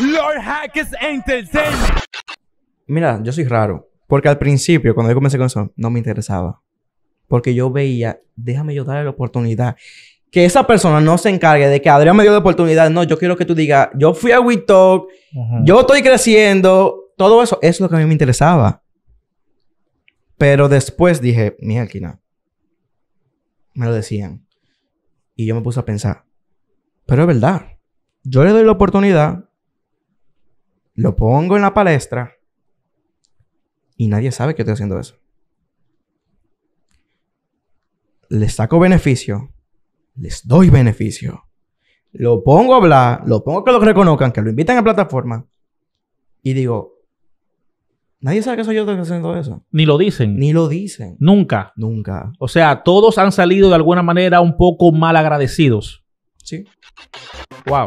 Lord Hackers Entertainment. Mira, yo soy raro. Porque al principio, cuando yo comencé con eso, no me interesaba. Porque yo veía, déjame yo darle la oportunidad. Que esa persona no se encargue de que Adrián me dio la oportunidad. No, yo quiero que tú digas, yo fui a WeTalk, yo estoy creciendo. Todo eso, es lo que a mí me interesaba. Pero después dije, mi Alquina, me lo decían. Y yo me puse a pensar, pero es verdad. Yo le doy la oportunidad lo pongo en la palestra y nadie sabe que estoy haciendo eso. Les saco beneficio, les doy beneficio. Lo pongo a hablar, lo pongo que lo reconozcan, que lo invitan a plataforma. Y digo, nadie sabe que soy yo que estoy haciendo eso. Ni lo dicen. Ni lo dicen. Nunca. Nunca. O sea, todos han salido de alguna manera un poco mal agradecidos. Sí. Wow.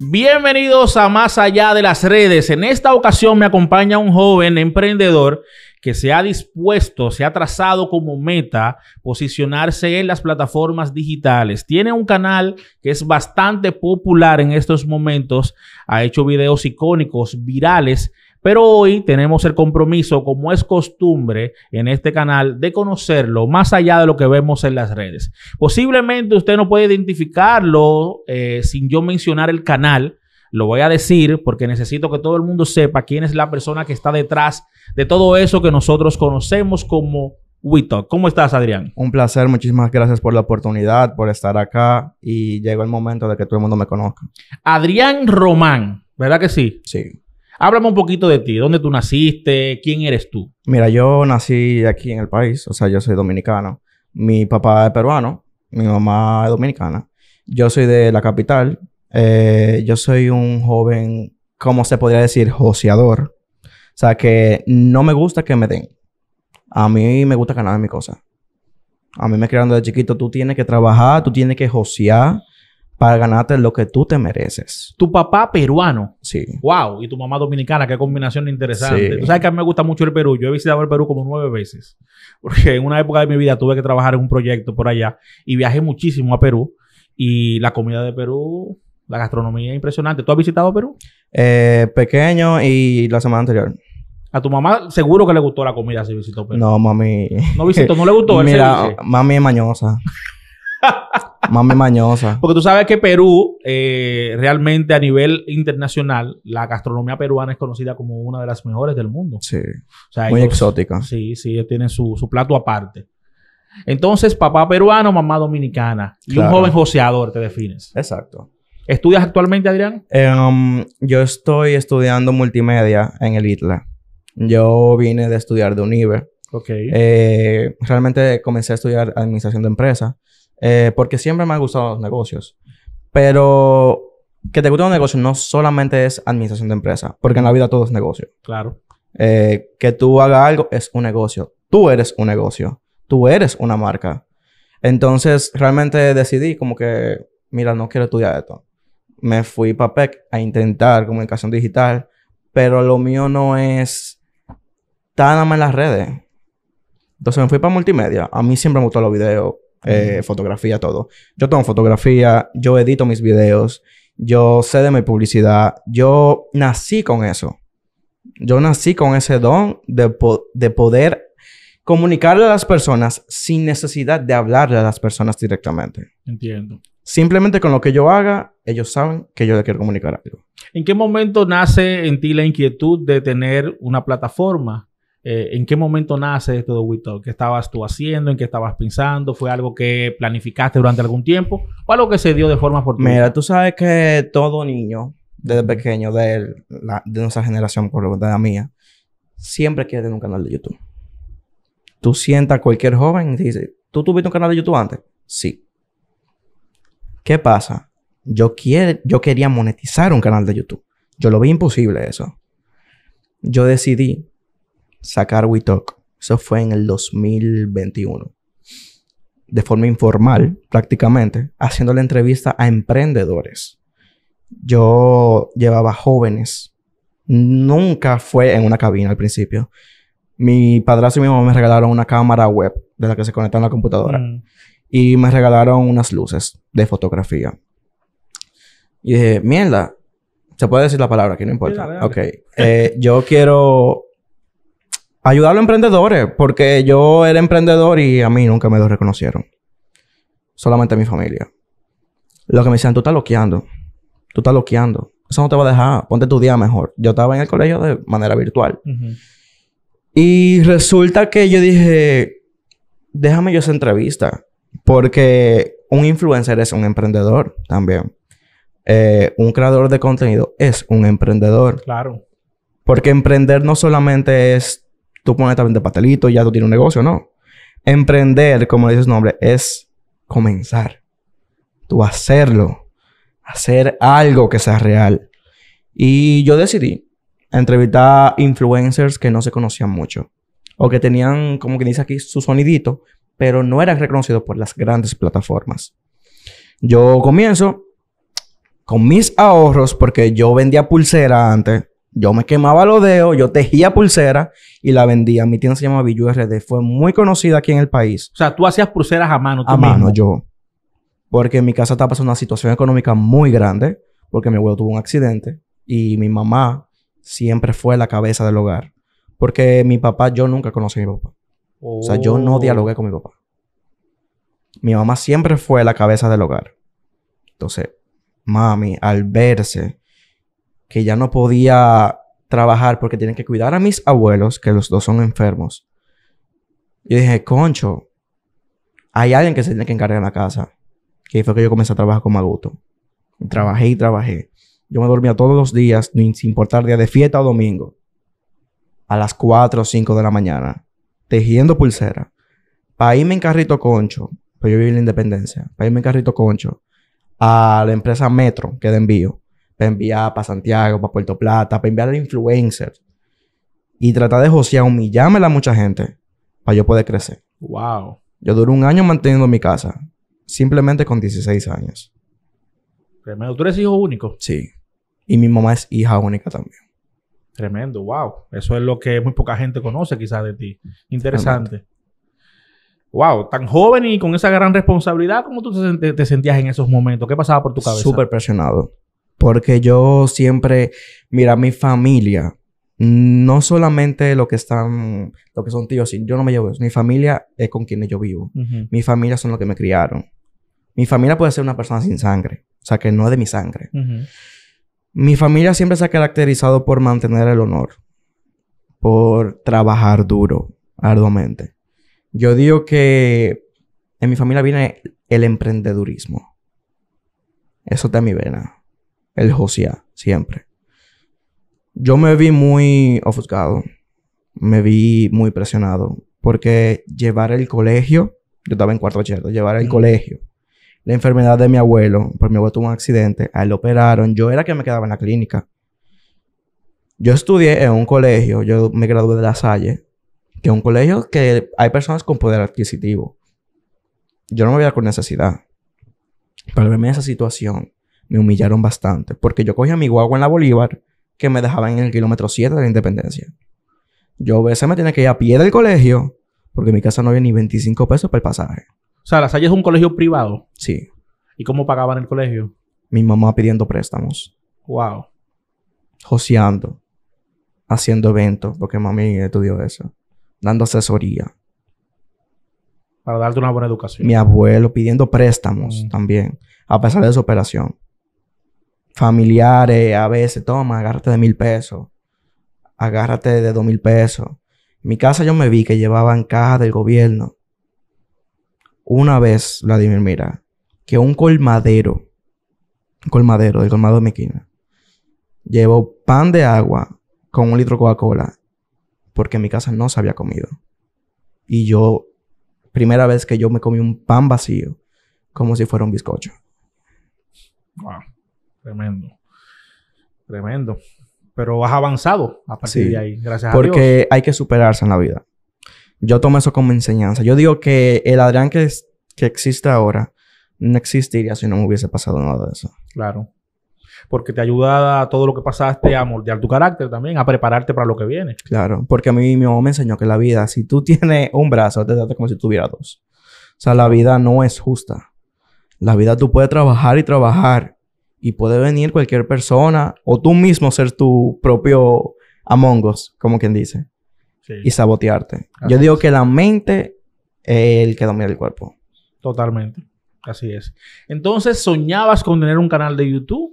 Bienvenidos a Más Allá de las Redes. En esta ocasión me acompaña un joven emprendedor que se ha dispuesto, se ha trazado como meta posicionarse en las plataformas digitales. Tiene un canal que es bastante popular en estos momentos, ha hecho videos icónicos, virales pero hoy tenemos el compromiso, como es costumbre en este canal, de conocerlo más allá de lo que vemos en las redes. Posiblemente usted no puede identificarlo eh, sin yo mencionar el canal. Lo voy a decir porque necesito que todo el mundo sepa quién es la persona que está detrás de todo eso que nosotros conocemos como WeTalk. ¿Cómo estás, Adrián? Un placer, muchísimas gracias por la oportunidad, por estar acá y llegó el momento de que todo el mundo me conozca. Adrián Román, ¿verdad que sí? Sí. Háblame un poquito de ti, dónde tú naciste, quién eres tú. Mira, yo nací aquí en el país, o sea, yo soy dominicano. Mi papá es peruano, mi mamá es dominicana. Yo soy de la capital. Eh, yo soy un joven, ¿cómo se podría decir? Joseador. O sea, que no me gusta que me den. A mí me gusta ganar mi cosa. A mí me crearon desde chiquito, tú tienes que trabajar, tú tienes que josear, para ganarte lo que tú te mereces. Tu papá peruano. Sí. Wow. Y tu mamá dominicana. Qué combinación interesante. Tú sabes que a mí me gusta mucho el Perú. Yo he visitado el Perú como nueve veces. Porque en una época de mi vida tuve que trabajar en un proyecto por allá. Y viajé muchísimo a Perú. Y la comida de Perú, la gastronomía es impresionante. ¿Tú has visitado Perú? Eh, pequeño y la semana anterior. A tu mamá seguro que le gustó la comida si visitó Perú. No, mami. No visitó, no le gustó. Mira, mami es mañosa. Mami mañosa. Porque tú sabes que Perú, eh, realmente a nivel internacional, la gastronomía peruana es conocida como una de las mejores del mundo. Sí. Muy exótica. Sí, sí, Tiene su, plato aparte. Entonces, papá peruano, mamá dominicana. Y un joven joseador te defines. Exacto. ¿Estudias actualmente, Adrián? Em, yo estoy estudiando multimedia en el ITLA. Yo vine de estudiar de UNIVER. Ok. Eh, realmente comencé a estudiar administración de empresas. Eh, porque siempre me han gustado los negocios. Pero que te guste un negocio no solamente es administración de empresa, porque en la vida todo es negocio. Claro. Eh, que tú hagas algo es un negocio. Tú eres un negocio. Tú eres una marca. Entonces realmente decidí como que, mira, no quiero estudiar esto. Me fui para PEC a intentar comunicación digital, pero lo mío no es tan más en las redes. Entonces me fui para multimedia. A mí siempre me gustó los videos, eh, fotografía, todo. Yo tomo fotografía, yo edito mis videos, yo sé de mi publicidad, yo nací con eso. Yo nací con ese don de, poder comunicarle a las personas sin necesidad de hablarle a las personas directamente. Entiendo. Simplemente con lo que yo haga, ellos saben que yo le quiero comunicar algo. ¿En qué momento nace en ti la inquietud de tener una plataforma? Eh, ¿En qué momento nace esto de ¿Qué estabas tú haciendo? ¿En qué estabas pensando? ¿Fue algo que planificaste durante algún tiempo? ¿O algo que se dio de forma fortuita? Mira, tú sabes que todo niño, desde pequeño, de, la, nuestra generación, por lo menos de la mía, siempre quiere tener un canal de YouTube. Tú sientas cualquier joven y dices, ¿tú tuviste un canal de YouTube antes? Sí. ¿Qué pasa? Yo, yo quería monetizar un canal de YouTube. Yo lo vi imposible eso. Yo decidí sacar We Eso fue en el 2021. De forma informal, prácticamente, haciendo la entrevista a emprendedores. Yo llevaba jóvenes. Nunca fue en una cabina al principio. Mi padrastro y mi mamá me regalaron una cámara web de la que se conecta a la computadora. Mm. Y me regalaron unas luces de fotografía. Y dije, mierda, se puede decir la palabra, que no importa. ok. Eh, yo quiero ayudar a los emprendedores, porque yo era emprendedor y a mí nunca me lo reconocieron. Solamente mi familia. Lo que me decían, tú estás loqueando, tú estás loqueando, eso no te va a dejar, ponte tu día mejor. Yo estaba en el colegio de manera virtual. Y resulta que yo dije, déjame yo esa entrevista, porque un influencer es un emprendedor también. Eh, un creador de contenido es un emprendedor. Claro. Porque emprender no solamente es tú pones a de y ya tú tienes un negocio, no. Emprender, como dice su nombre, es comenzar. Tú hacerlo. Hacer algo que sea real. Y yo decidí entrevistar influencers que no se conocían mucho. O que tenían, como que dice aquí, su sonidito, pero no eran reconocidos por las grandes plataformas. Yo comienzo con mis ahorros, porque yo vendía pulsera antes yo me quemaba los dedos, yo tejía pulseras y la vendía. Mi tienda se llama Billu RD. Fue muy conocida aquí en el país. O sea, tú hacías pulseras a mano. Tú a mano, yo. Porque en mi casa estaba pasando una situación económica muy grande. Porque mi abuelo tuvo un accidente. Y mi mamá siempre fue la cabeza del hogar. Porque mi papá, yo nunca conocí a mi papá. O sea, yo no oh. dialogué con mi papá. Mi mamá siempre fue la cabeza del hogar. Entonces, mami, al verse que ya no podía trabajar porque tienen que cuidar a mis abuelos, que los dos son enfermos. Yo dije, concho, hay alguien que se tiene que encargar en la casa. Que fue que yo comencé a trabajar como Maguto. trabajé y trabajé. Yo me dormía todos los días, sin importar día de fiesta o domingo. A las 4 o 5 de la mañana. Tejiendo pulsera. Para irme en carrito concho. pero pues yo viví en la independencia. Para irme en carrito concho. A la empresa Metro, que de envío para enviar para Santiago, para Puerto Plata, para enviar a influencers. Y tratar de josear, humillarme a mucha gente para yo poder crecer. Wow. Yo duré un año manteniendo mi casa, simplemente con 16 años. Tremendo. ¿Tú eres hijo único? Sí. Y mi mamá es hija única también. Tremendo, wow. Eso es lo que muy poca gente conoce quizás de ti. Interesante. Wow, tan joven y con esa gran responsabilidad, ¿cómo tú te, te, sentías en esos momentos? ¿Qué pasaba por tu cabeza? Súper presionado. Porque yo siempre, mira, mi familia, no solamente lo que están, lo que son tíos, yo no me llevo eso. Mi familia es con quienes yo vivo. Mi familia son los que me criaron. Mi familia puede ser una persona sin sangre, o sea, que no es de mi sangre. Mi familia siempre se ha caracterizado por mantener el honor, por trabajar duro, arduamente. Yo digo que en mi familia viene el emprendedurismo. Eso está en mi vena el José siempre. Yo me vi muy ofuscado, me vi muy presionado, porque llevar el colegio, yo estaba en cuarto cierto, llevar el colegio, la enfermedad de mi abuelo, por mi abuelo tuvo un accidente, a él lo operaron, yo era que me quedaba en la clínica. Yo estudié en un colegio, yo me gradué de La Salle, que es un colegio que hay personas con poder adquisitivo. Yo no me veía con necesidad. Para verme en esa situación, me humillaron bastante. Porque yo cogía mi guagua en la Bolívar que me dejaban en el kilómetro 7 de la Independencia. Yo a veces me tenía que ir a pie del colegio porque mi casa no había ni 25 pesos para el pasaje. O sea, La Salle es un colegio privado. Sí. ¿Y cómo pagaban el colegio? Mi mamá pidiendo préstamos. Wow. Joseando. Haciendo eventos, porque mami estudió eso. Dando asesoría. Para darte una buena educación. Mi abuelo pidiendo préstamos mm. también, a pesar de su operación familiares a veces, toma, agárrate de mil pesos, agárrate de dos mil pesos. mi casa yo me vi que llevaban caja del gobierno. Una vez, Vladimir, mira, que un colmadero, un colmadero del colmado de mi esquina, llevó pan de agua con un litro de Coca-Cola porque en mi casa no se había comido. Y yo, primera vez que yo me comí un pan vacío, como si fuera un bizcocho. Tremendo. Tremendo. Pero has avanzado a partir de ahí, gracias a Dios. Porque hay que superarse en la vida. Yo tomo eso como enseñanza. Yo digo que el Adrián que, que existe ahora no existiría si no me hubiese pasado nada de eso. Claro. Porque te ayuda a todo lo que pasaste a moldear tu carácter también, a prepararte para lo que viene. Claro, porque a mí mi mamá me enseñó que la vida, si tú tienes un brazo, te trata como si tuvieras dos. O sea, la vida no es justa. La vida tú puedes trabajar y trabajar y puede venir cualquier persona o tú mismo ser tu propio Among Us, como quien dice, y sabotearte. Yo digo que la mente es el que domina el cuerpo. Totalmente, así es. Entonces, ¿soñabas con tener un canal de YouTube?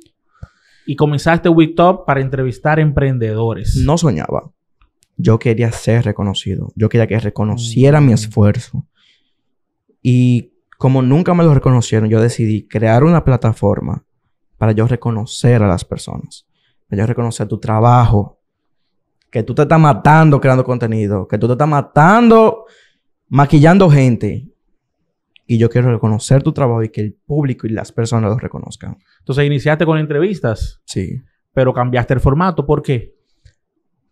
Y comenzaste WeTop para entrevistar emprendedores. No soñaba. Yo quería ser reconocido. Yo quería que reconociera mi mm. esfuerzo. Y como nunca me lo reconocieron, yo decidí crear una plataforma para yo reconocer a las personas, para yo reconocer tu trabajo, que tú te estás matando creando contenido, que tú te estás matando maquillando gente. Y yo quiero reconocer tu trabajo y que el público y las personas lo reconozcan. Entonces iniciaste con entrevistas. Sí. Pero cambiaste el formato. ¿Por qué?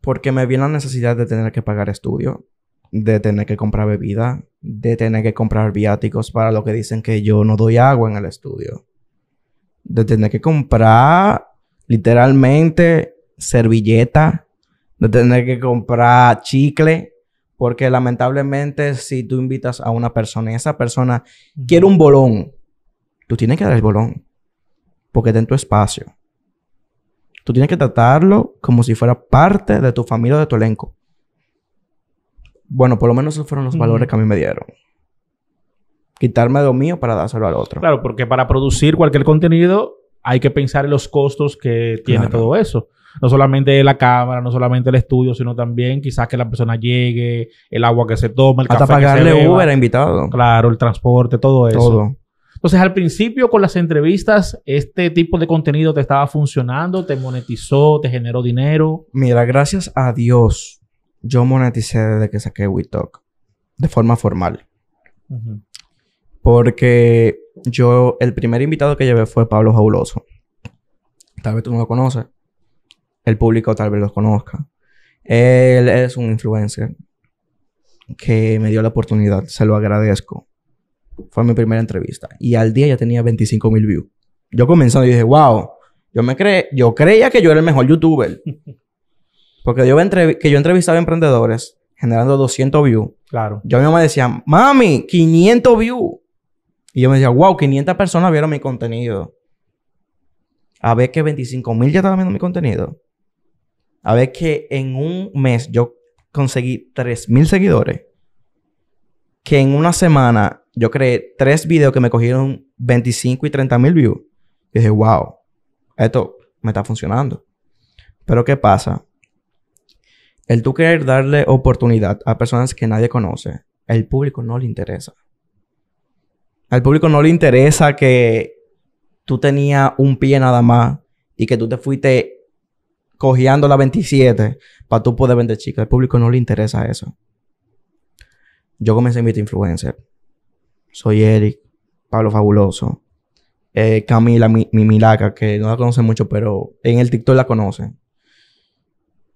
Porque me vi la necesidad de tener que pagar estudio, de tener que comprar bebida, de tener que comprar viáticos para lo que dicen que yo no doy agua en el estudio de tener que comprar literalmente servilleta, de tener que comprar chicle, porque lamentablemente si tú invitas a una persona y esa persona quiere un bolón, tú tienes que dar el bolón, porque está en tu espacio. Tú tienes que tratarlo como si fuera parte de tu familia o de tu elenco. Bueno, por lo menos esos fueron los valores que a mí me dieron quitarme lo mío para dárselo al otro. Claro, porque para producir cualquier contenido hay que pensar en los costos que tiene todo eso. No solamente la cámara, no solamente el estudio, sino también quizás que la persona llegue, el agua que se toma, el café que se Uber a invitado. Claro, el transporte, todo eso. Todo. Entonces, al principio con las entrevistas, ¿este tipo de contenido te estaba funcionando? ¿Te monetizó? ¿Te generó dinero? Mira, gracias a Dios, yo moneticé desde que saqué WeTalk de forma formal. Porque yo, el primer invitado que llevé fue Pablo Jauloso. Tal vez tú no lo conoces. El público tal vez lo conozca. Él es un influencer que me dio la oportunidad. Se lo agradezco. Fue mi primera entrevista. Y al día ya tenía 25 mil views. Yo comenzando y dije, wow, yo me yo creía que yo era el mejor youtuber. Porque yo, que yo entrevistaba emprendedores generando 200 views. Claro. Yo mi mamá decía, mami, 500 views. Y yo me decía, wow, 500 personas vieron mi contenido. A ver que 25 mil ya estaban viendo mi contenido. A ver que en un mes yo conseguí 3 mil seguidores. Que en una semana yo creé tres videos que me cogieron 25 y 30 mil views. Y dije, wow, esto me está funcionando. Pero ¿qué pasa? El tú querer darle oportunidad a personas que nadie conoce, el público no le interesa. Al público no le interesa que tú tenías un pie nada más y que tú te fuiste cojeando la 27 para tú poder vender chicas. Al público no le interesa eso. Yo comencé a invitar Influencer. Soy Eric, Pablo Fabuloso, eh, Camila, mi, Milaca, que no la conoce mucho, pero en el TikTok la conoce.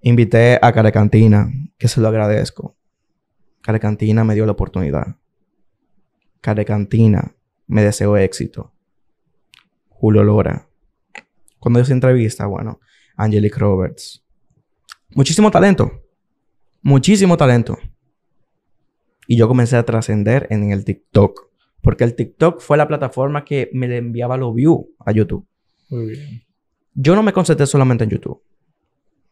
Invité a Carecantina, que se lo agradezco. Carecantina me dio la oportunidad. Cantina, Me Deseo Éxito, Julio Lora. Cuando hice entrevista, bueno, Angelic Roberts. Muchísimo talento. Muchísimo talento. Y yo comencé a trascender en el TikTok. Porque el TikTok fue la plataforma que me le enviaba los views a YouTube. Muy bien. Yo no me concentré solamente en YouTube.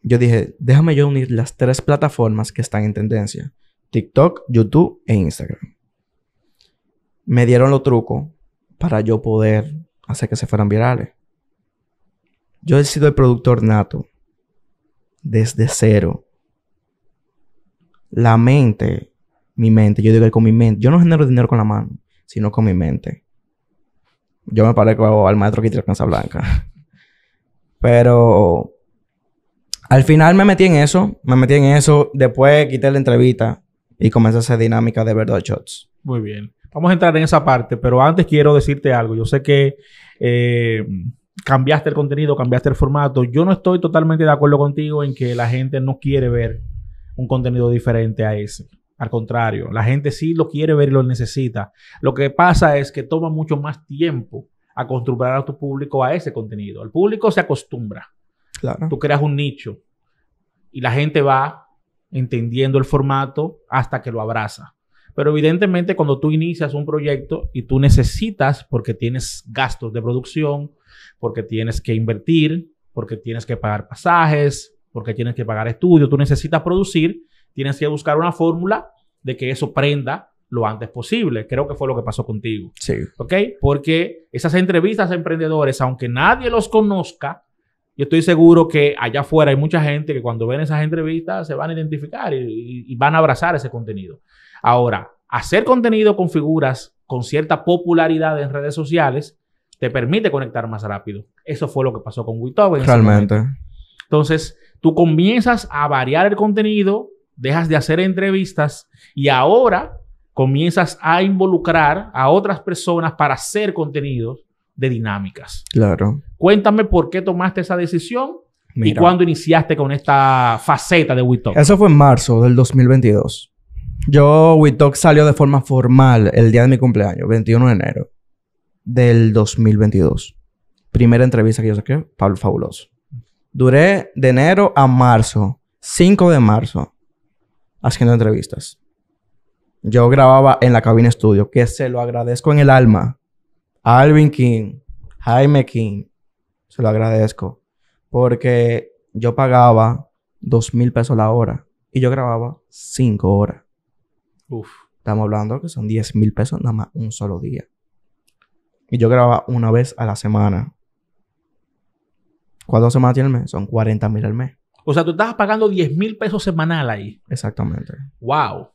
Yo dije, déjame yo unir las tres plataformas que están en tendencia. TikTok, YouTube e Instagram me dieron los trucos para yo poder hacer que se fueran virales. Yo he sido el productor nato desde cero. La mente, mi mente, yo digo que con mi mente, yo no genero dinero con la mano, sino con mi mente. Yo me parezco al maestro Casa Blanca. Pero al final me metí en eso, me metí en eso, después quité la entrevista y comencé a hacer dinámica de verdad shots. Muy bien. Vamos a entrar en esa parte, pero antes quiero decirte algo. Yo sé que eh, cambiaste el contenido, cambiaste el formato. Yo no estoy totalmente de acuerdo contigo en que la gente no quiere ver un contenido diferente a ese. Al contrario, la gente sí lo quiere ver y lo necesita. Lo que pasa es que toma mucho más tiempo acostumbrar a tu público a ese contenido. El público se acostumbra. Tú creas un nicho y la gente va entendiendo el formato hasta que lo abraza. Pero evidentemente cuando tú inicias un proyecto y tú necesitas, porque tienes gastos de producción, porque tienes que invertir, porque tienes que pagar pasajes, porque tienes que pagar estudios, tú necesitas producir, tienes que buscar una fórmula de que eso prenda lo antes posible. Creo que fue lo que pasó contigo. Sí. ¿Ok? Porque esas entrevistas a emprendedores, aunque nadie los conozca, yo estoy seguro que allá afuera hay mucha gente que cuando ven esas entrevistas se van a identificar y, y van a abrazar ese contenido. Ahora, hacer contenido con figuras con cierta popularidad en redes sociales te permite conectar más rápido. Eso fue lo que pasó con Twitter. Realmente. Entonces, tú comienzas a variar el contenido, dejas de hacer entrevistas y ahora comienzas a involucrar a otras personas para hacer contenidos de dinámicas. Claro. Cuéntame por qué tomaste esa decisión y cuándo iniciaste con esta faceta de WeTalk. Eso fue en marzo del 2022. Yo, WeTalk salió de forma formal el día de mi cumpleaños, 21 de enero del 2022. Primera entrevista que yo saqué, Pablo Fabuloso. Duré de enero a marzo, 5 de marzo, haciendo entrevistas. Yo grababa en la cabina estudio, que se lo agradezco en el alma. Alvin King, Jaime King, se lo agradezco. Porque yo pagaba dos mil pesos la hora y yo grababa cinco horas. Uf. Estamos hablando que son 10 mil pesos nada más un solo día. Y yo grababa una vez a la semana. ¿Cuántas semanas tiene el mes? Son 40 mil al mes. O sea, tú estabas pagando 10 mil pesos semanal ahí. Exactamente. ¡Wow!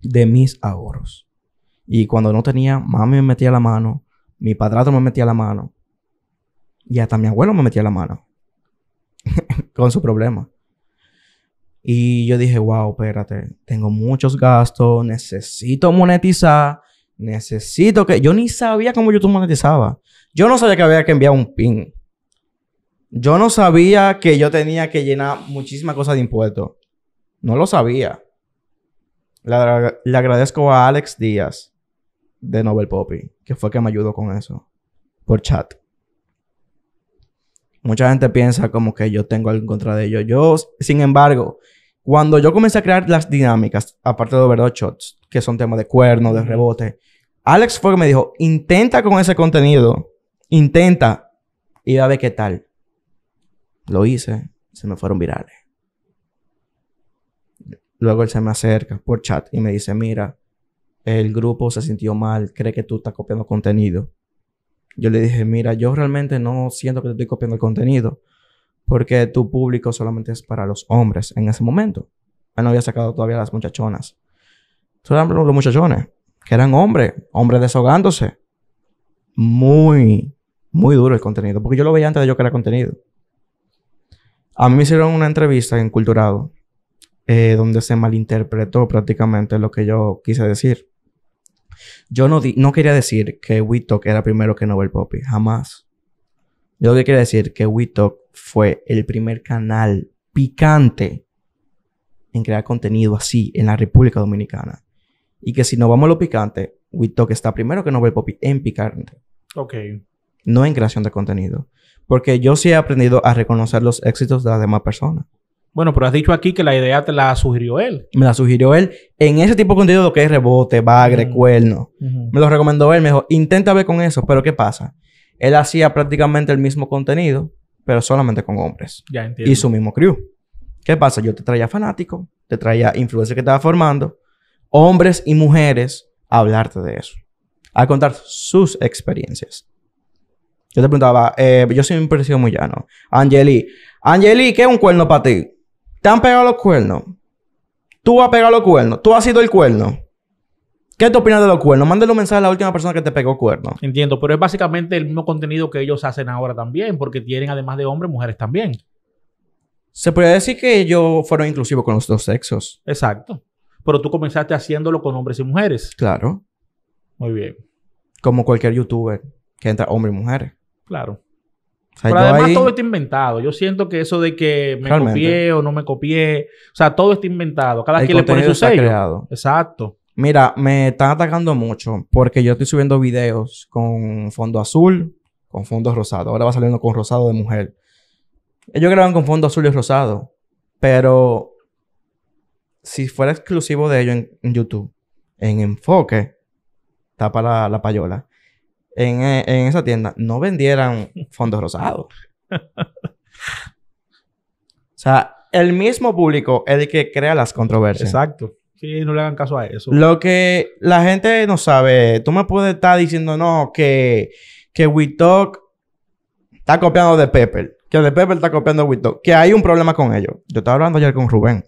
De mis ahorros. Y cuando no tenía, mami me metía la mano, mi padrato me metía la mano. Y hasta mi abuelo me metía la mano. con su problema. Y yo dije, wow, espérate, tengo muchos gastos, necesito monetizar, necesito que... Yo ni sabía cómo YouTube monetizaba. Yo no sabía que había que enviar un pin. Yo no sabía que yo tenía que llenar muchísimas cosas de impuestos. No lo sabía. Le, le, agradezco a Alex Díaz de Nobel Poppy, que fue que me ayudó con eso por chat mucha gente piensa como que yo tengo algo en contra de ellos. Yo, sin embargo, cuando yo comencé a crear las dinámicas, aparte de Overdose Shots, que son temas de cuerno, de rebote, Alex fue me dijo, intenta con ese contenido, intenta y a ver qué tal. Lo hice, se me fueron virales. Luego él se me acerca por chat y me dice, mira, el grupo se sintió mal, cree que tú estás copiando contenido. Yo le dije, mira, yo realmente no siento que te estoy copiando el contenido porque tu público solamente es para los hombres en ese momento. Ah, no había sacado todavía las muchachonas. Solamente los muchachones, que eran hombres, hombres desahogándose. Muy, muy duro el contenido, porque yo lo veía antes de yo era contenido. A mí me hicieron una entrevista en Culturado, eh, donde se malinterpretó prácticamente lo que yo quise decir. Yo no, di no quería decir que WeTalk era primero que Novel Poppy, jamás. Yo lo que quiero decir que WeTalk fue el primer canal picante en crear contenido así en la República Dominicana. Y que si no vamos a lo picante, WeTalk está primero que Novel Poppy en picante. Ok. No en creación de contenido. Porque yo sí he aprendido a reconocer los éxitos de las demás personas. Bueno, pero has dicho aquí que la idea te la sugirió él. Me la sugirió él en ese tipo de contenido lo que es rebote, bagre, mm. cuerno. Me lo recomendó él, me dijo, intenta ver con eso, pero ¿qué pasa? Él hacía prácticamente el mismo contenido, pero solamente con hombres. Ya entiendo. Y su mismo crew. ¿Qué pasa? Yo te traía fanático, te traía influencers que estaba formando, hombres y mujeres a hablarte de eso, a contar sus experiencias. Yo te preguntaba, eh, yo soy un sido muy llano. Angeli, Angeli, ¿qué es un cuerno para ti? ¿Te han pegado los cuernos? ¿Tú has pegado los cuernos? ¿Tú has sido el cuerno? ¿Qué te opinas de los cuernos? Mándale un mensaje a la última persona que te pegó cuerno. Entiendo, pero es básicamente el mismo contenido que ellos hacen ahora también, porque tienen además de hombres, mujeres también. Se podría decir que ellos fueron inclusivos con los dos sexos. Exacto. Pero tú comenzaste haciéndolo con hombres y mujeres. Claro. Muy bien. Como cualquier youtuber que entra hombre y mujeres. Claro. O Pero además todo está inventado. Yo siento que eso de que me copié o no me copié, o sea, todo está inventado. Cada quien le pone su sello. Exacto. Mira, me están atacando mucho porque yo estoy subiendo videos con fondo azul, con fondo rosado. Ahora va saliendo con rosado de mujer. Ellos graban con fondo azul y rosado, pero si fuera exclusivo de ellos en, YouTube, en enfoque, tapa para la payola. Eh, en, esa tienda no vendieran fondos rosados. o sea, el mismo público es el que crea las controversias. Exacto. Sí, no le hagan caso a eso. Lo que la gente no sabe, tú me puedes estar diciendo, no, que, que WeTalk está copiando de Pepper, que de Pepper está copiando WeTalk, que hay un problema con ellos. Yo estaba hablando ayer con Rubén.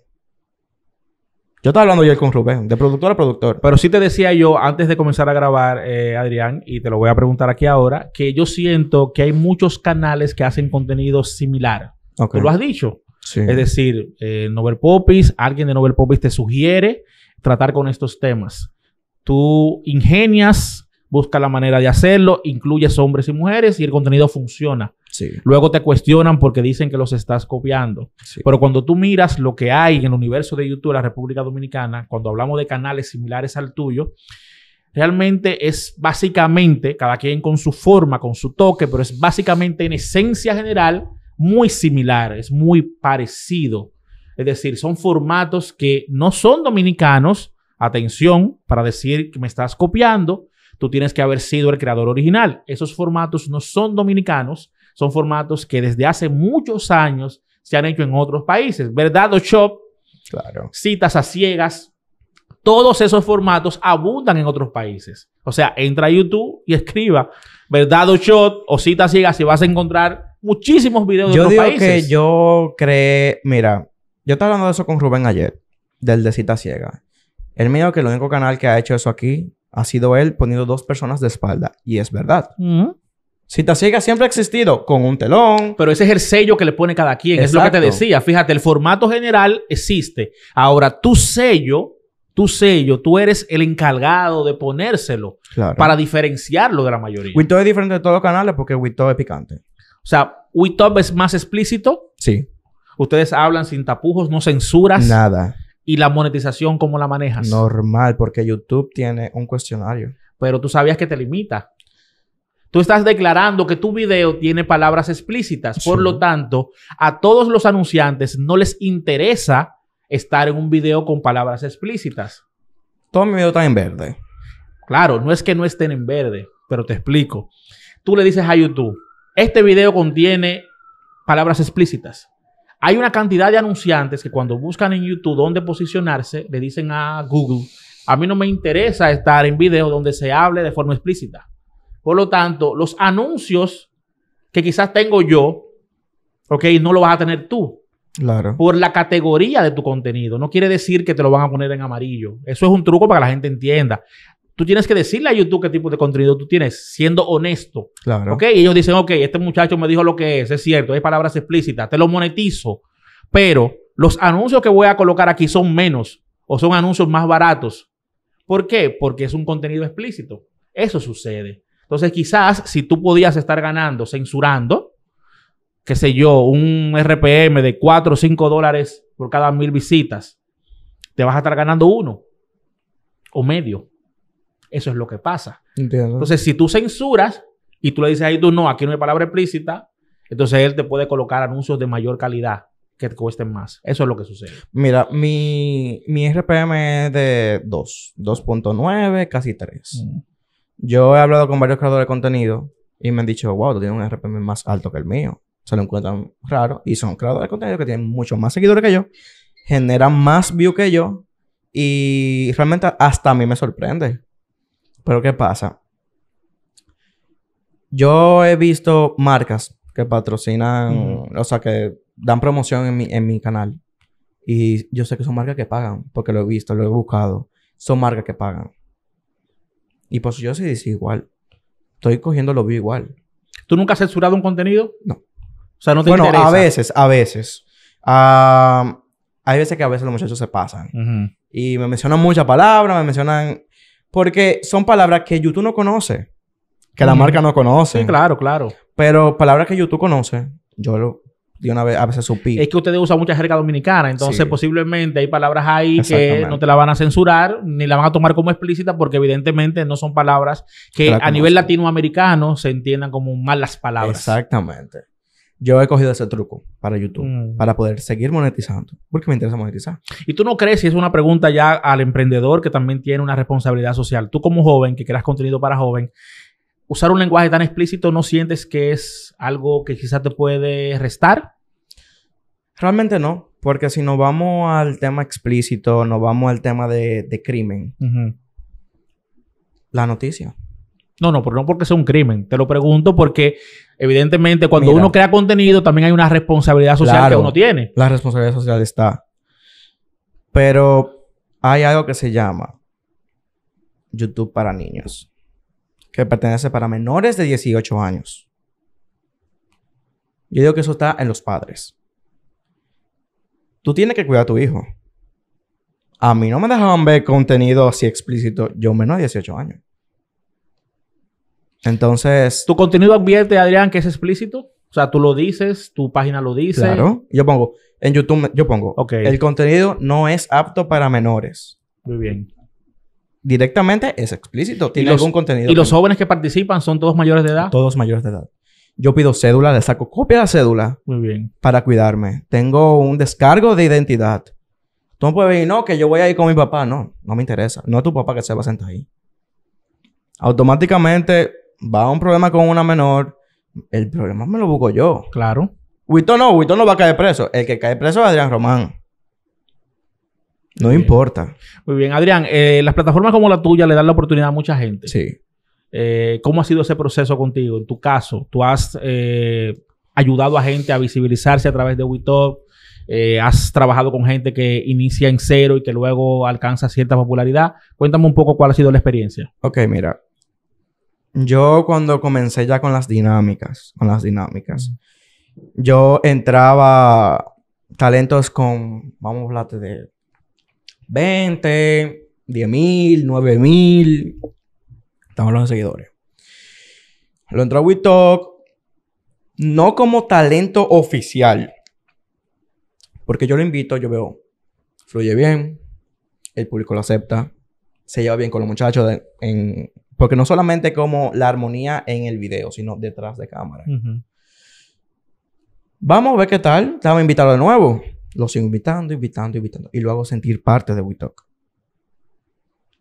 Yo estaba hablando ayer con Rubén, de productor a productor. Pero sí te decía yo antes de comenzar a grabar, eh, Adrián, y te lo voy a preguntar aquí ahora, que yo siento que hay muchos canales que hacen contenido similar. lo has dicho. Sí. Es decir, eh, Nobel Popis, alguien de Nobel Popis te sugiere tratar con estos temas. Tú ingenias, buscas la manera de hacerlo, incluyes hombres y mujeres y el contenido funciona. Luego te cuestionan porque dicen que los estás copiando. Pero cuando tú miras lo que hay en el universo de YouTube de la República Dominicana, cuando hablamos de canales similares al tuyo, realmente es básicamente, cada quien con su forma, con su toque, pero es básicamente en esencia general muy similar, es muy parecido. Es decir, son formatos que no son dominicanos. Atención, para decir que me estás copiando, tú tienes que haber sido el creador original. Esos formatos no son dominicanos, son formatos que desde hace muchos años se han hecho en otros países. ¿Verdad, o shop Claro. Citas a ciegas. Todos esos formatos abundan en otros países. O sea, entra a YouTube y escriba verdad o shot o citas ciegas y vas a encontrar muchísimos videos de otros digo países. que yo creé... Mira, yo estaba hablando de eso con Rubén ayer, del de cita ciega. Él me dijo que el único canal que ha hecho eso aquí ha sido él poniendo dos personas de espalda. Y es verdad. Uh te siempre ha existido, con un telón. Pero ese es el sello que le pone cada quien, es lo que te decía. Fíjate, el formato general existe. Ahora, tu sello, tu sello, tú eres el encargado de ponérselo para diferenciarlo de la mayoría. Witop es diferente de todos los canales porque Witop es picante. O sea, Witop es más explícito. Sí. Ustedes hablan sin tapujos, no censuras. Nada. ¿Y la monetización cómo la manejas? Normal, porque YouTube tiene un cuestionario. Pero tú sabías que te limita. Tú estás declarando que tu video tiene palabras explícitas. Por lo tanto, a todos los anunciantes no les interesa estar en un video con palabras explícitas. Todo mi video está en verde. Claro, no es que no estén en verde, pero te explico. Tú le dices a YouTube, este video contiene palabras explícitas. Hay una cantidad de anunciantes que cuando buscan en YouTube dónde posicionarse, le dicen a Google, a mí no me interesa estar en video donde se hable de forma explícita. Por lo tanto, los anuncios que quizás tengo yo, ok, no lo vas a tener tú. Claro. Por la categoría de tu contenido. No quiere decir que te lo van a poner en amarillo. Eso es un truco para que la gente entienda. Tú tienes que decirle a YouTube qué tipo de contenido tú tienes, siendo honesto. Claro. Ok, y ellos dicen, ok, este muchacho me dijo lo que es, es cierto, hay palabras explícitas, te lo monetizo. Pero los anuncios que voy a colocar aquí son menos o son anuncios más baratos. ¿Por qué? Porque es un contenido explícito. Eso sucede. Entonces, quizás si tú podías estar ganando, censurando, qué sé yo, un RPM de 4 o 5 dólares por cada mil visitas, te vas a estar ganando uno o medio. Eso es lo que pasa. Entonces, si tú censuras y tú le dices ahí tú no, aquí no hay palabra explícita, entonces él te puede colocar anuncios de mayor calidad que te cuesten más. Eso es lo que sucede. Mira, mi, RPM es de 2, 2.9, casi 3. Yo he hablado con varios creadores de contenido y me han dicho, wow, tú tienes un RPM más alto que el mío. Se lo encuentran raro y son creadores de contenido que tienen mucho más seguidores que yo, generan más views que yo y realmente hasta a mí me sorprende. Pero ¿qué pasa? Yo he visto marcas que patrocinan, o sea, que dan promoción en mi, en mi canal. Y yo sé que son marcas que pagan, porque lo he visto, lo he buscado. Son marcas que pagan. Y pues yo sí dice igual. Estoy cogiendo lo vivo igual. ¿Tú nunca has censurado un contenido? No. O sea, no te bueno, a veces, a veces. hay veces que a veces los muchachos se pasan. Y me mencionan muchas palabras, me mencionan... Porque son palabras que YouTube no conoce. Que la marca no conoce. Sí, claro, claro. Pero palabras que YouTube conoce, yo lo, una vez a veces su Es que ustedes usan mucha jerga dominicana, entonces posiblemente hay palabras ahí que no te la van a censurar ni la van a tomar como explícita porque evidentemente no son palabras que a nivel latinoamericano se entiendan como malas palabras. Exactamente. Yo he cogido ese truco para YouTube, mm. para poder seguir monetizando, porque me interesa monetizar. ¿Y tú no crees, y es una pregunta ya al emprendedor que también tiene una responsabilidad social, tú como joven que creas contenido para joven, usar un lenguaje tan explícito no sientes que es algo que quizás te puede restar? Realmente no, porque si nos vamos al tema explícito, nos vamos al tema de, crimen, la noticia. No, no, pero no porque sea un crimen. Te lo pregunto porque, evidentemente, cuando uno crea contenido, también hay una responsabilidad social que uno tiene. La responsabilidad social está. Pero hay algo que se llama YouTube para niños que pertenece para menores de 18 años. Yo digo que eso está en los padres. Tú tienes que cuidar a tu hijo. A mí no me dejaban ver contenido así explícito. Yo menor de 18 años. Entonces. ¿Tu contenido advierte, Adrián, que es explícito? O sea, tú lo dices, tu página lo dice. Claro. Yo pongo, en YouTube, yo pongo, el contenido no es apto para menores. Muy bien directamente es explícito, tiene algún contenido. ¿Y los jóvenes que participan son todos mayores de edad? Todos mayores de edad. Yo pido cédula, le saco copia de la cédula. Muy bien. Para cuidarme. Tengo un descargo de identidad. Tú no puedes decir, no, que yo voy a ir con mi papá. No, no me interesa. No es tu papá que se va a sentar ahí. Automáticamente va a un problema con una menor. El problema me lo busco yo. Claro. Huito no, Wito no va a caer preso. El que cae preso es Adrián Román. No importa. Muy bien, Adrián, eh, las plataformas como la tuya le dan la oportunidad a mucha gente. Sí. Eh, ¿Cómo ha sido ese proceso contigo? En tu caso, tú has eh, ayudado a gente a visibilizarse a través de WeTalk, has trabajado con gente que inicia en cero y que luego alcanza cierta popularidad. Cuéntame un poco cuál ha sido la experiencia. Ok, mira. Yo cuando comencé ya con las dinámicas, con las dinámicas, yo entraba talentos con, vamos a hablar de 20, 10 mil, 9 mil. Estamos los seguidores. Lo entró a Talk... no como talento oficial. Porque yo lo invito, yo veo, fluye bien, el público lo acepta, se lleva bien con los muchachos, en, porque no solamente como la armonía en el video, sino detrás de cámara. Vamos a ver qué tal, te vamos a invitar de nuevo. Lo sigo invitando, invitando, invitando. Y lo hago sentir parte de WeTalk.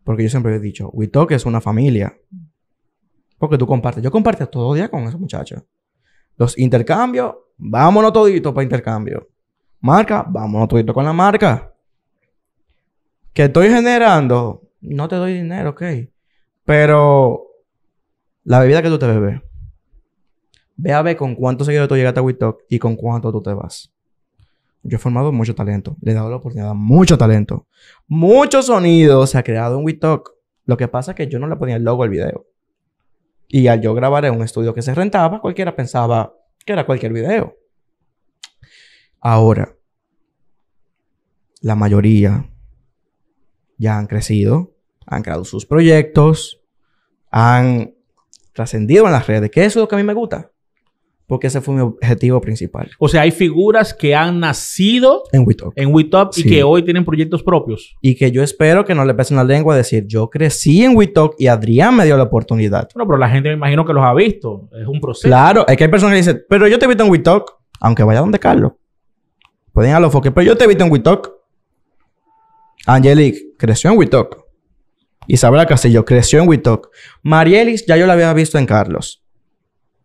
Porque yo siempre he dicho, WeTalk es una familia. Porque tú compartes. Yo comparto todo el día con esos muchachos. Los intercambios, vámonos todito para intercambio. Marca, vámonos todito con la marca. Que estoy generando, no te doy dinero, ok. Pero la bebida que tú te bebes, ve a ver con cuántos seguidores tú llegaste a WeTalk y con cuánto tú te vas. Yo he formado mucho talento. Le he dado la oportunidad a mucho talento. Mucho sonido se ha creado en WeTalk. Lo que pasa es que yo no le ponía el logo al video. Y al yo grabar en un estudio que se rentaba, cualquiera pensaba que era cualquier video. Ahora, la mayoría ya han crecido, han creado sus proyectos, han trascendido en las redes, que eso es lo que a mí me gusta porque ese fue mi objetivo principal. O sea, hay figuras que han nacido en WeTop, en y que hoy tienen proyectos propios. Y que yo espero que no le pesen la lengua a decir, yo crecí en WeTalk y Adrián me dio la oportunidad. Bueno, pero la gente me imagino que los ha visto. Es un proceso. Claro, es que hay personas que dicen, pero yo te he visto en WeTalk, aunque vaya donde Carlos. Pueden a los foques, pero yo te he visto en WeTalk. Angelique creció en WeTalk. Isabela Castillo creció en WeTalk. Marielis ya yo la había visto en Carlos.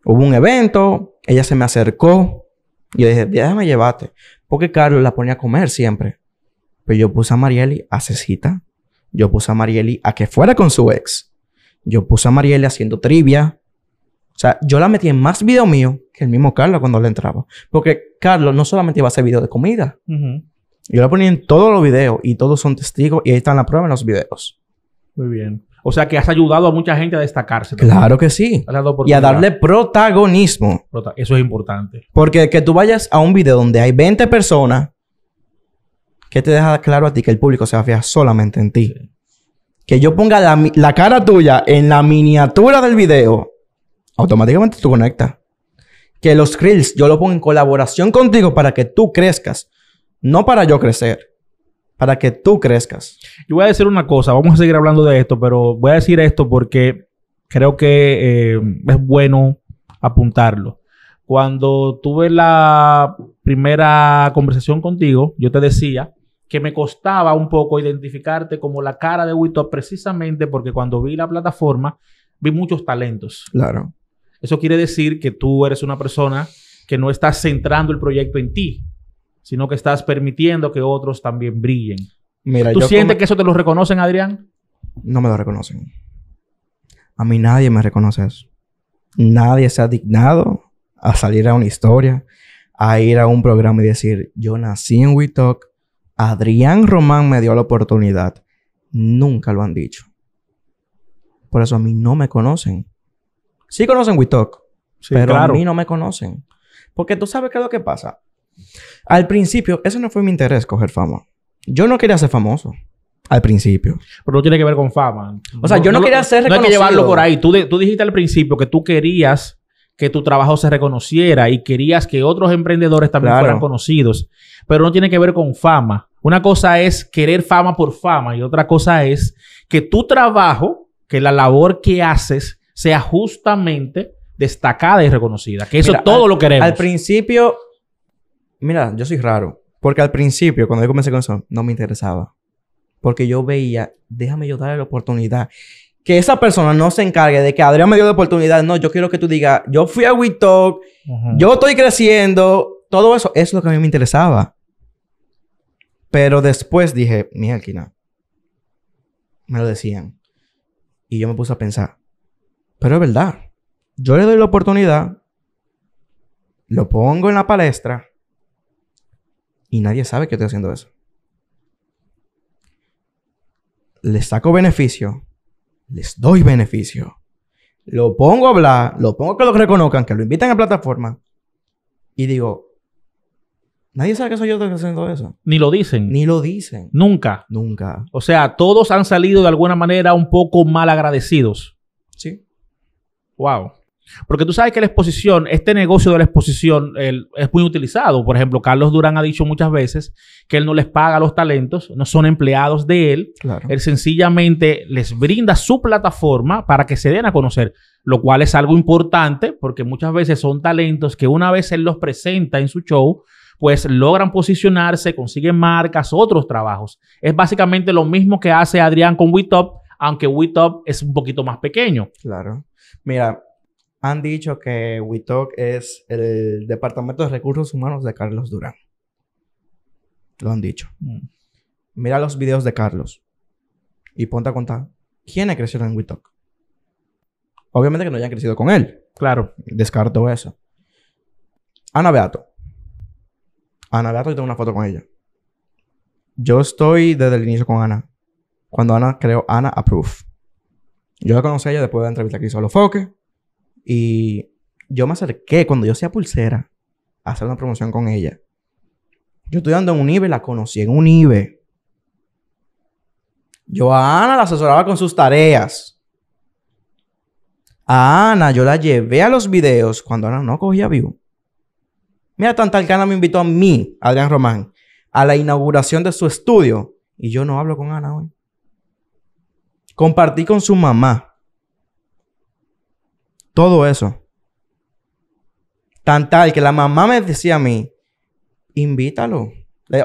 Hubo un evento, ella se me acercó. Y yo dije, déjame llevarte. Porque Carlos la ponía a comer siempre. Pero pues yo puse a Marieli a cecita. Yo puse a Marieli a que fuera con su ex. Yo puse a Marieli haciendo trivia. O sea, yo la metí en más video mío que el mismo Carlos cuando le entraba. Porque Carlos no solamente iba a hacer video de comida. Yo la ponía en todos los videos y todos son testigos y ahí están las pruebas en los videos. Muy bien. O sea que has ayudado a mucha gente a destacarse. Claro que sí. Y a darle protagonismo. Eso es importante. Porque que tú vayas a un video donde hay 20 personas, que te deja claro a ti que el público se va a fijar solamente en ti. Que yo ponga la, cara tuya en la miniatura del video, automáticamente tú conectas. Que los grills yo lo pongo en colaboración contigo para que tú crezcas, no para yo crecer para que tú crezcas. Yo voy a decir una cosa, vamos a seguir hablando de esto, pero voy a decir esto porque creo que eh, es bueno apuntarlo. Cuando tuve la primera conversación contigo, yo te decía que me costaba un poco identificarte como la cara de Wito precisamente porque cuando vi la plataforma vi muchos talentos. Claro. Eso quiere decir que tú eres una persona que no estás centrando el proyecto en ti, sino que estás permitiendo que otros también brillen. ¿Tú sientes que eso te lo reconocen, Adrián? No me lo reconocen. A mí nadie me reconoce eso. Nadie se ha dignado a salir a una historia, a ir a un programa y decir, yo nací en WeTalk, Adrián Román me dio la oportunidad. Nunca lo han dicho. Por eso a mí no me conocen. Sí conocen WeTalk, pero a mí no me conocen. Porque tú sabes qué es lo que pasa. Al principio, eso no fue mi interés, coger fama. Yo no quería ser famoso. Al principio. Pero no tiene que ver con fama. O sea, yo no, quería ser reconocido. No hay que llevarlo por ahí. Tú, tú dijiste al principio que tú querías que tu trabajo se reconociera y querías que otros emprendedores también fueran conocidos. Pero no tiene que ver con fama. Una cosa es querer fama por fama y otra cosa es que tu trabajo, que la labor que haces, sea justamente destacada y reconocida. Que eso todo lo queremos. Al principio Mira, yo soy raro. Porque al principio, cuando yo comencé con eso, no me interesaba. Porque yo veía, déjame yo darle la oportunidad. Que esa persona no se encargue de que Adrián me dio la oportunidad. No, yo quiero que tú digas, yo fui a WeTalk, yo estoy creciendo. Todo eso, eso es lo que a mí me interesaba. Pero después dije, nada me lo decían. Y yo me puse a pensar, pero es verdad. Yo le doy la oportunidad, lo pongo en la palestra y nadie sabe que estoy haciendo eso. Les saco beneficio. Les doy beneficio. Lo pongo a hablar. Lo pongo que lo reconozcan. Que lo inviten a plataforma. Y digo, Nadie sabe que soy yo que estoy haciendo eso. Ni lo dicen. Ni lo dicen. Nunca. Nunca. O sea, todos han salido de alguna manera un poco mal agradecidos. Sí. Wow. Porque tú sabes que la exposición, este negocio de la exposición es muy utilizado. Por ejemplo, Carlos Durán ha dicho muchas veces que él no les paga los talentos, no son empleados de él. Él sencillamente les brinda su plataforma para que se den a conocer, lo cual es algo importante porque muchas veces son talentos que una vez él los presenta en su show, pues logran posicionarse, consiguen marcas, otros trabajos. Es básicamente lo mismo que hace Adrián con WeTop, aunque WeTop es un poquito más pequeño. Claro. Mira, han dicho que WeTalk es el Departamento de Recursos Humanos de Carlos Durán. Lo han dicho. Mm. Mira los videos de Carlos y ponte a contar quiénes crecido en WeTalk. Obviamente que no hayan crecido con él. Claro. Descarto eso. Ana Beato. Ana Beato, yo tengo una foto con ella. Yo estoy desde el inicio con Ana. Cuando Ana creó Ana Approve. Yo la conocí a ella después de la entrevista que hizo a Los y yo me acerqué cuando yo hacía pulsera a hacer una promoción con ella. Yo estudiando en un IBE, la conocí en un IBE. Yo a Ana la asesoraba con sus tareas. A Ana yo la llevé a los videos cuando Ana no cogía vivo. Mira, tanta Ana me invitó a mí, Adrián Román, a la inauguración de su estudio. Y yo no hablo con Ana hoy. Compartí con su mamá. Todo eso. Tan tal que la mamá me decía a mí, invítalo.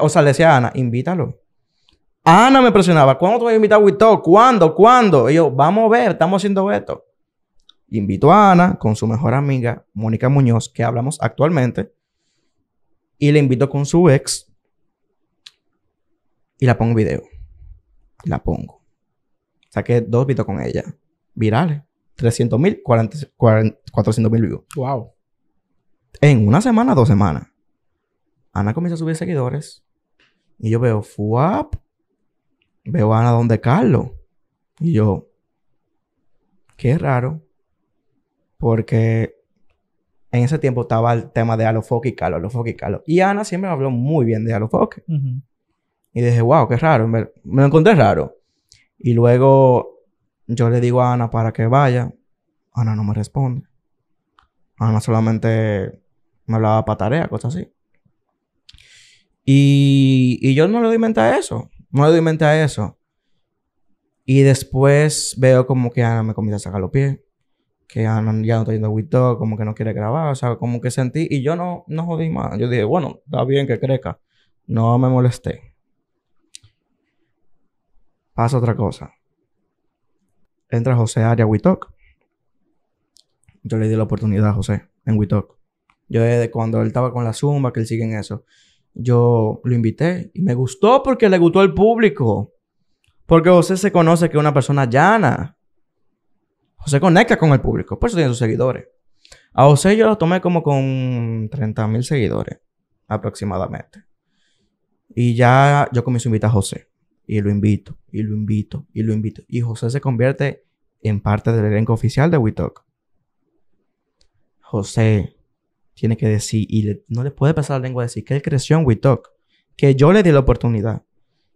O sea, le decía a Ana, invítalo. Ana me presionaba, ¿cuándo te voy a invitar a Wito? ¿Cuándo? ¿Cuándo? Y yo, vamos a ver, estamos haciendo esto. Invito a Ana con su mejor amiga, Mónica Muñoz, que hablamos actualmente. Y le invito con su ex. Y la pongo video. La pongo. Saqué dos videos con ella. Virales. 300 mil, 400 mil views. Wow. En una semana, dos semanas. Ana comienza a subir seguidores. Y yo veo FUAP. Veo a Ana donde Carlos. Y yo. Qué raro. Porque en ese tiempo estaba el tema de Alofoque y Carlos, Alofoque y Carlos. Y Ana siempre habló muy bien de Alofoque. Y dije, wow, qué raro. Me, me, lo encontré raro. Y luego yo le digo a Ana para que vaya. Ana no me responde. Ana solamente me hablaba para tarea, cosas así. Y, y yo no le doy mente a eso. No le doy mente a eso. Y después veo como que Ana me comienza a sacar los pies. Que Ana ya no está yendo a WeTalk, como que no quiere grabar. O sea, como que sentí. Y yo no, no jodí más. Yo dije, bueno, está bien que crezca. No me molesté. Pasa otra cosa entra José Aria WeTalk. Yo le di la oportunidad a José en WeTalk. Yo desde cuando él estaba con la Zumba, que él sigue en eso, yo lo invité y me gustó porque le gustó al público. Porque José se conoce que es una persona llana. José conecta con el público, por eso tiene sus seguidores. A José yo lo tomé como con 30 mil seguidores aproximadamente. Y ya yo comienzo a invitar a José y lo invito, y lo invito, y lo invito. Y José se convierte en parte del elenco oficial de WeTalk. José tiene que decir, y no le puede pasar la lengua a decir que él creció en WeTalk, que yo le di la oportunidad.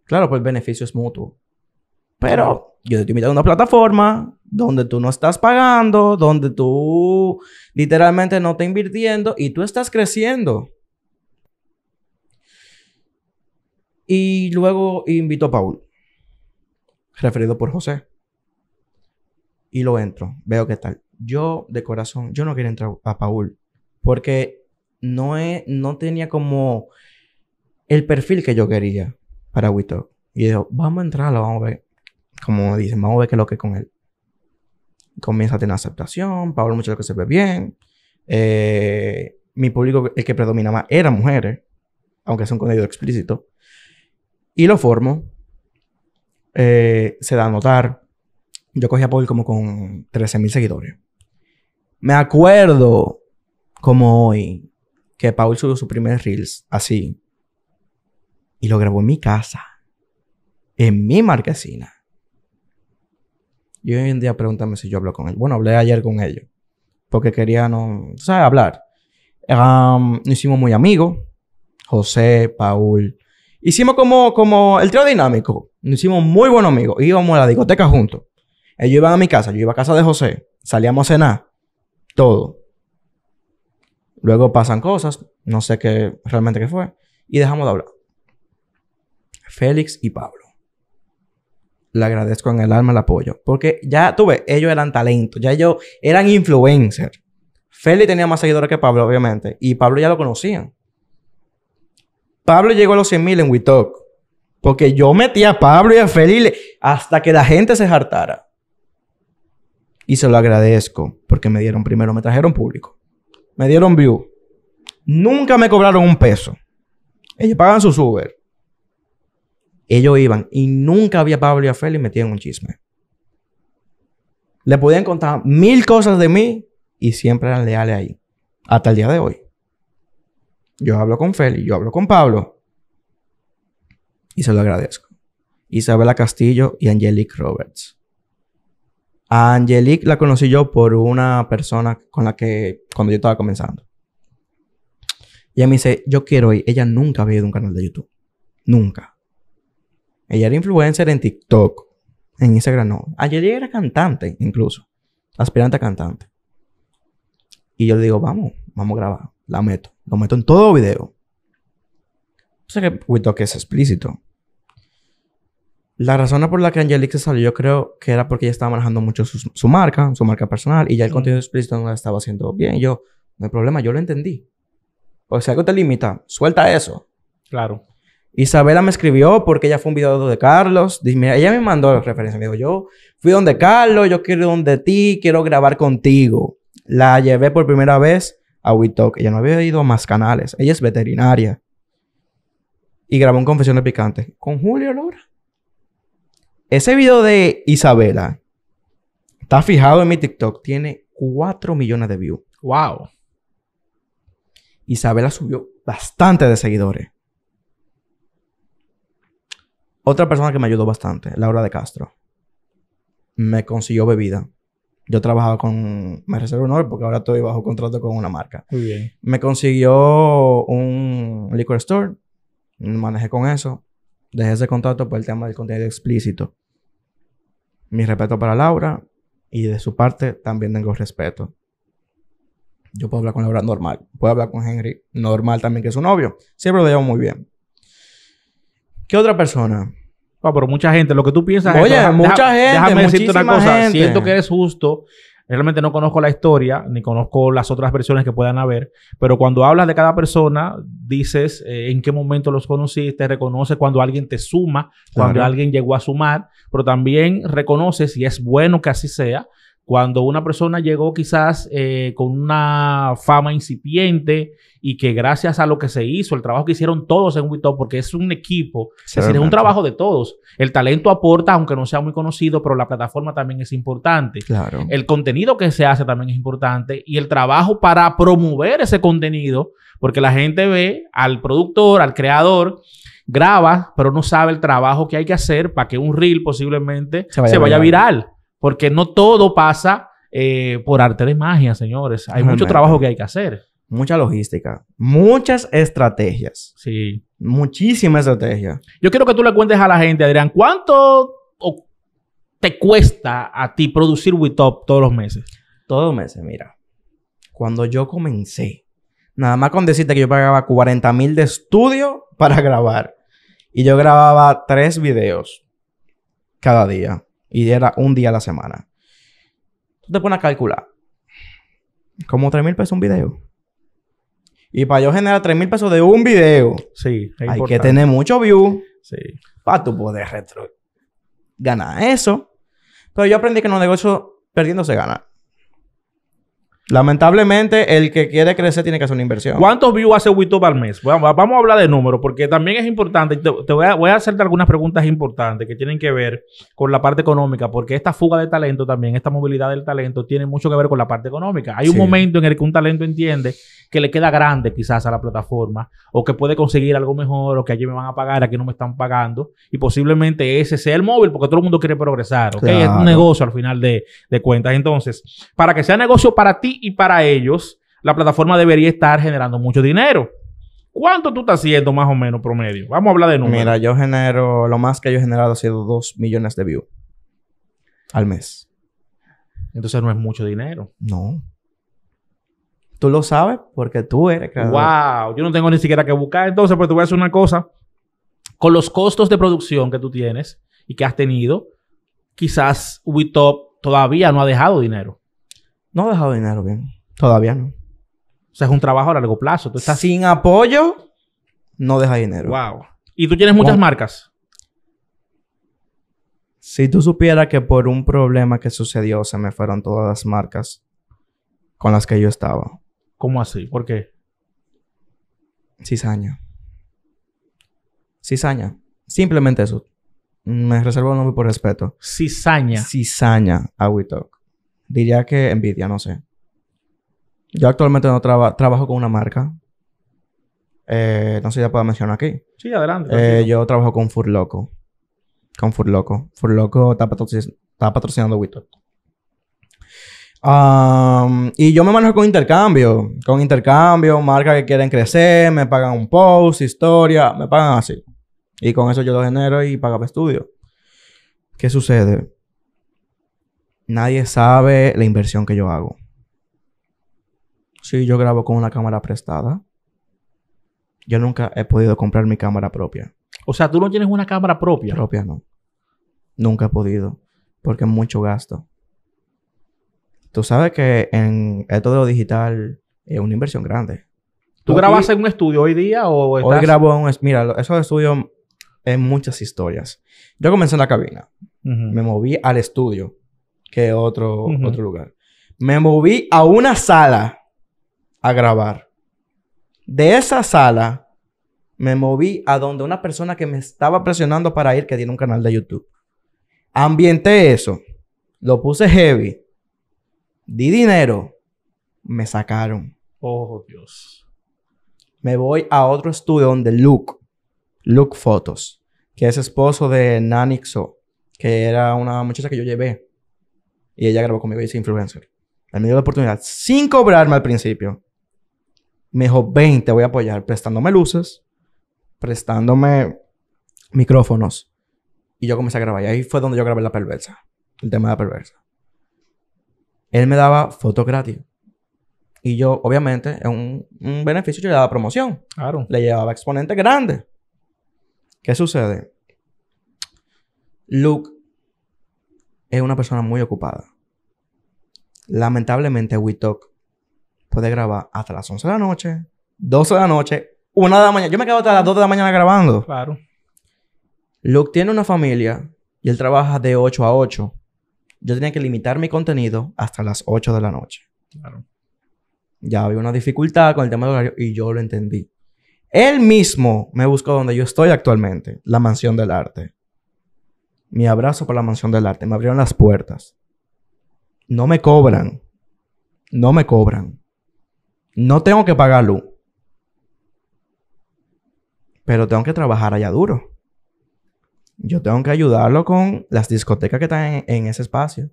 Claro, pues el beneficio es mutuo. Pero yo te invito a una plataforma donde tú no estás pagando, donde tú literalmente no estás invirtiendo y tú estás creciendo. Y luego invito a Paul, referido por José. Y lo entro, veo qué tal. Yo, de corazón, yo no quería entrar a Paul porque no, no tenía como el perfil que yo quería para Wito. Y digo, vamos a lo vamos a ver. Como dicen, vamos a ver qué es lo que es con él. Comienza a tener aceptación, Paul mucho lo que se ve bien. Eh, mi público, el que predominaba, era mujeres, aunque es un contenido explícito. Y lo formo. Eh, se da a notar. Yo cogí a Paul como con 13.000 seguidores. Me acuerdo como hoy que Paul subió su primer Reels así. Y lo grabó en mi casa. En mi marquesina. Y hoy en día pregúntame si yo hablo con él. Bueno, hablé ayer con ellos. Porque quería, no, ¿sabes? Hablar. nos hicimos muy amigos. José, Paul, Hicimos como, como el trío dinámico. Nos hicimos muy buenos amigos. Íbamos a la discoteca juntos. Ellos iban a mi casa, yo iba a casa de José. Salíamos a cenar. Todo. Luego pasan cosas. No sé qué realmente qué fue. Y dejamos de hablar. Félix y Pablo. Le agradezco en el alma el apoyo. Porque ya tuve, ellos eran talento. Ya ellos eran influencers. Félix tenía más seguidores que Pablo, obviamente. Y Pablo ya lo conocían. Pablo llegó a los 100.000 en WeTalk. Porque yo metí a Pablo y a Feli hasta que la gente se hartara. Y se lo agradezco porque me dieron primero, me trajeron público. Me dieron view. Nunca me cobraron un peso. Ellos pagan su Uber. Ellos iban y nunca había Pablo y a Feli metían un chisme. Le podían contar mil cosas de mí y siempre eran leales ahí. Hasta el día de hoy. Yo hablo con Feli, yo hablo con Pablo. Y se lo agradezco. Isabela Castillo y Angelique Roberts. A Angelique la conocí yo por una persona con la que, cuando yo estaba comenzando. Y ella me dice, yo quiero ir. Ella nunca había ido a un canal de YouTube. Nunca. Ella era influencer en TikTok. En Instagram no. Ayer era cantante incluso. Aspirante a cantante. Y yo le digo, vamos, vamos a grabar. La meto. Lo meto en todo video. O sea que que es explícito. La razón por la que Angelique se salió, yo creo que era porque ella estaba manejando mucho su, marca, su marca personal, y ya el contenido explícito no la estaba haciendo bien. yo, no hay problema, yo lo entendí. O pues sea, algo te limita, suelta eso. Claro. Isabela me escribió porque ella fue un video de Carlos. Dime, ella me mandó la referencia. Me dijo, yo fui donde Carlos, yo quiero donde ti, quiero grabar contigo. La llevé por primera vez a Ella no había ido a más canales. Ella es veterinaria. Y grabó un Confesiones Picantes con Julio Lora. Ese video de Isabela está fijado en mi TikTok. Tiene 4 millones de views. ¡Wow! Isabela subió bastante de seguidores. Otra persona que me ayudó bastante, Laura de Castro, me consiguió bebida. Yo trabajaba con, me reservo honor porque ahora estoy bajo contrato con una marca. Muy bien. Me consiguió un liquor store, manejé con eso, dejé ese contrato por el tema del contenido explícito. Mi respeto para Laura y de su parte también tengo respeto. Yo puedo hablar con Laura normal, puedo hablar con Henry normal también que es su novio, siempre lo llevo muy bien. ¿Qué otra persona? Ah, pero mucha gente, lo que tú piensas Oye, es, mucha gente. Déjame decirte una cosa. Gente. Siento que eres justo. Realmente no conozco la historia, ni conozco las otras versiones que puedan haber, pero cuando hablas de cada persona, dices eh, en qué momento los conociste, reconoces cuando alguien te suma, cuando alguien llegó a sumar, pero también reconoces, y es bueno que así sea, cuando una persona llegó quizás eh, con una fama incipiente y que gracias a lo que se hizo, el trabajo que hicieron todos en WeTop, porque es un equipo, es decir, un trabajo de todos. El talento aporta, aunque no sea muy conocido, pero la plataforma también es importante. Claro. El contenido que se hace también es importante y el trabajo para promover ese contenido, porque la gente ve al productor, al creador, graba, pero no sabe el trabajo que hay que hacer para que un reel posiblemente se vaya, a viral. Porque no todo pasa eh, por arte de magia, señores. Hay mucho trabajo que hay que hacer. Mucha logística, muchas estrategias. Sí. Muchísima estrategias. Yo quiero que tú le cuentes a la gente, Adrián, ¿cuánto te cuesta a ti producir WeTop todos los meses? Todos los meses, mira. Cuando yo comencé, nada más con decirte que yo pagaba 40 mil de estudio para grabar. Y yo grababa tres videos cada día. Y era un día a la semana. Tú te pones a calcular. Como 3 mil pesos un video. Y para yo generar 3 mil pesos de un video. Sí. hay que tener mucho view. Sí. Para tu poder retro ganar eso. Pero yo aprendí que en un negocio perdiendo se gana. Lamentablemente, el que quiere crecer tiene que hacer una inversión. ¿Cuántos views hace YouTube al mes? Vamos, a hablar de números, porque también es importante. Te, voy, a, hacerte algunas preguntas importantes que tienen que ver con la parte económica, porque esta fuga de talento también, esta movilidad del talento, tiene mucho que ver con la parte económica. Hay un momento en el que un talento entiende que le queda grande quizás a la plataforma, o que puede conseguir algo mejor, o que allí me van a pagar, aquí no me están pagando, y posiblemente ese sea el móvil, porque todo el mundo quiere progresar, Es un negocio al final de cuentas. Entonces, para que sea negocio para ti y para ellos la plataforma debería estar generando mucho dinero. ¿Cuánto tú estás haciendo más o menos promedio? Vamos a hablar de números. Mira, yo genero, lo más que yo he generado ha sido 2 millones de views al mes. Entonces no es mucho dinero. No. Tú lo sabes porque tú eres creador. Wow, yo no tengo ni siquiera que buscar. Entonces, pues te voy a decir una cosa. Con los costos de producción que tú tienes y que has tenido, quizás WeTop todavía no ha dejado dinero. No he dejado dinero bien. Todavía no. O sea, es un trabajo a largo plazo. Tú estás... Sin apoyo, no deja dinero. Wow. ¿Y tú tienes muchas marcas? Si tú supieras que por un problema que sucedió se me fueron todas las marcas con las que yo estaba. ¿Cómo así? ¿Por qué? Cizaña. Cizaña. Simplemente eso. Me reservo el nombre por respeto. Cizaña. Cizaña, Talk diría que envidia, no sé. Yo actualmente no trabajo con una marca. Eh, no sé si la puedo mencionar aquí. Sí, adelante. Eh, yo trabajo con Furloco. Con Furloco. Furloco está, Loco está patrocinando Wittor. y yo me manejo con intercambio. Con intercambio, marcas que quieren crecer, me pagan un post, historia, me pagan así. Y con eso yo lo genero y pago estudio. ¿Qué sucede? nadie sabe la inversión que yo hago. Sí, yo grabo con una cámara prestada. Yo nunca he podido comprar mi cámara propia. O sea, tú no tienes una cámara propia. Propia no. Nunca he podido. Porque es mucho gasto. Tú sabes que en esto de lo digital es una inversión grande. ¿Tú, grabas en un estudio hoy día o estás... Hoy grabo en un... Mira, de estudio en muchas historias. Yo comencé en la cabina. Me moví al estudio que otro, otro lugar. Me moví a una sala a grabar. De esa sala me moví a donde una persona que me estaba presionando para ir, que tiene un canal de YouTube. Ambienté eso. Lo puse heavy. Di dinero. Me sacaron. Oh, Dios. Me voy a otro estudio donde Luke, Luke Fotos, que es esposo de Nanixo, que era una muchacha que yo llevé y ella grabó conmigo y dice... influencer. Él me dio la oportunidad sin cobrarme al principio. Me dijo, 20 voy a apoyar prestándome luces, prestándome micrófonos. Y yo comencé a grabar. Y ahí fue donde yo grabé la perversa. El tema de la perversa. Él me daba fotos gratis. Y yo, obviamente, es un, beneficio, yo le daba promoción. Claro. Le llevaba exponente grande. ¿Qué sucede? Luke es una persona muy ocupada. Lamentablemente, WeTalk puede grabar hasta las 11 de la noche, 12 de la noche, 1 de la mañana. Yo me quedo hasta las 2 de la mañana grabando. Claro. Luke tiene una familia y él trabaja de 8 a 8. Yo tenía que limitar mi contenido hasta las 8 de la noche. Claro. Ya había una dificultad con el tema del horario y yo lo entendí. Él mismo me buscó donde yo estoy actualmente, la mansión del arte mi abrazo por la mansión del arte. Me abrieron las puertas. No me cobran. No me cobran. No tengo que pagar luz. Pero tengo que trabajar allá duro. Yo tengo que ayudarlo con las discotecas que están en, en ese espacio.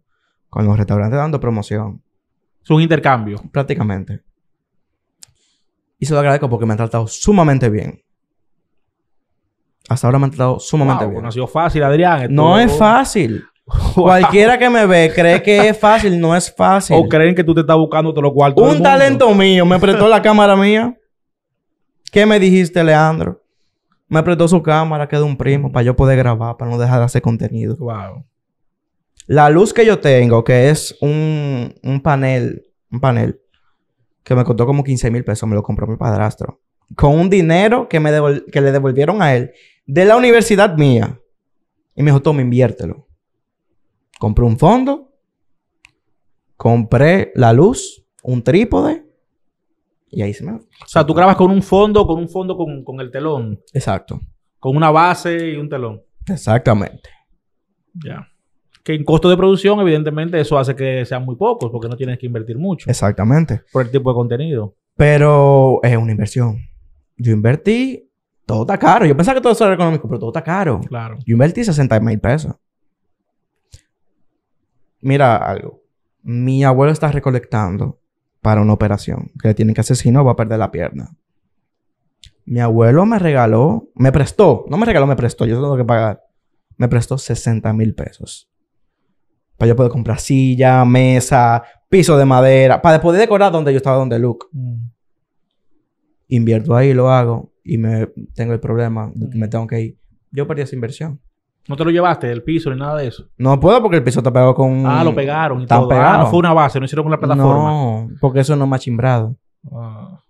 Con los restaurantes dando promoción. Es un intercambio. Prácticamente. Y se lo agradezco porque me han tratado sumamente bien. Hasta ahora me han tratado sumamente bien. No ha sido fácil, Adrián. No es fácil. Cualquiera que me ve cree que es fácil, no es fácil. O creen que tú te estás buscando todo lo cual. Un talento mío me prestó la cámara mía. ¿Qué me dijiste, Leandro? Me apretó su cámara, que de un primo, para yo poder grabar, para no dejar de hacer contenido. Wow. La luz que yo tengo, que es un, panel, un panel, que me costó como 15 mil pesos, me lo compró mi padrastro. Con un dinero que, me que le devolvieron a él de la universidad mía. Y me dijo, toma, inviértelo. Compré un fondo, compré la luz, un trípode, y ahí se me... O sea, tú grabas con un fondo, con un fondo con, el telón. Exacto. Con una base y un telón. Exactamente. Ya. Que en costo de producción, evidentemente, eso hace que sean muy pocos, porque no tienes que invertir mucho. Exactamente. Por el tipo de contenido. Pero es una inversión. Yo invertí todo está caro. Yo pensaba que todo eso era económico, pero todo está caro. Claro. Yo invertí 60 mil pesos. Mira algo. Mi abuelo está recolectando para una operación que le tienen que hacer, si no va a perder la pierna. Mi abuelo me regaló, me prestó, no me regaló, me prestó, yo tengo que pagar. Me prestó 60 mil pesos. Para yo poder comprar silla, mesa, piso de madera, para poder decorar donde yo estaba, donde Luke. Mm. Invierto ahí, lo hago y me tengo el problema de que me tengo que ir, yo perdí esa inversión. ¿No te lo llevaste del piso ni nada de eso? No puedo porque el piso está pegado con... Ah, lo pegaron y todo. Ah, pegado. no fue una base, no hicieron con la plataforma. No, porque eso no me ha chimbrado. Ah.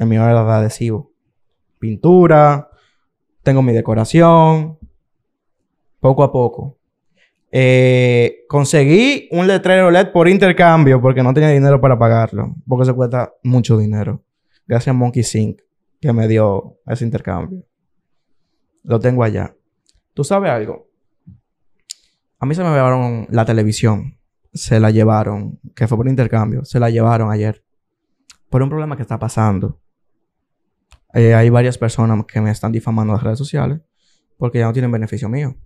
En mi hora de adhesivo. Pintura, tengo mi decoración, poco a poco. Eh, conseguí un letrero LED por intercambio porque no tenía dinero para pagarlo, porque se cuesta mucho dinero. Gracias a Monkey Sync que me dio ese intercambio. Lo tengo allá. ¿Tú sabes algo? A mí se me llevaron la televisión. Se la llevaron, que fue por intercambio. Se la llevaron ayer. Por un problema que está pasando. Eh, hay varias personas que me están difamando en las redes sociales porque ya no tienen beneficio mío.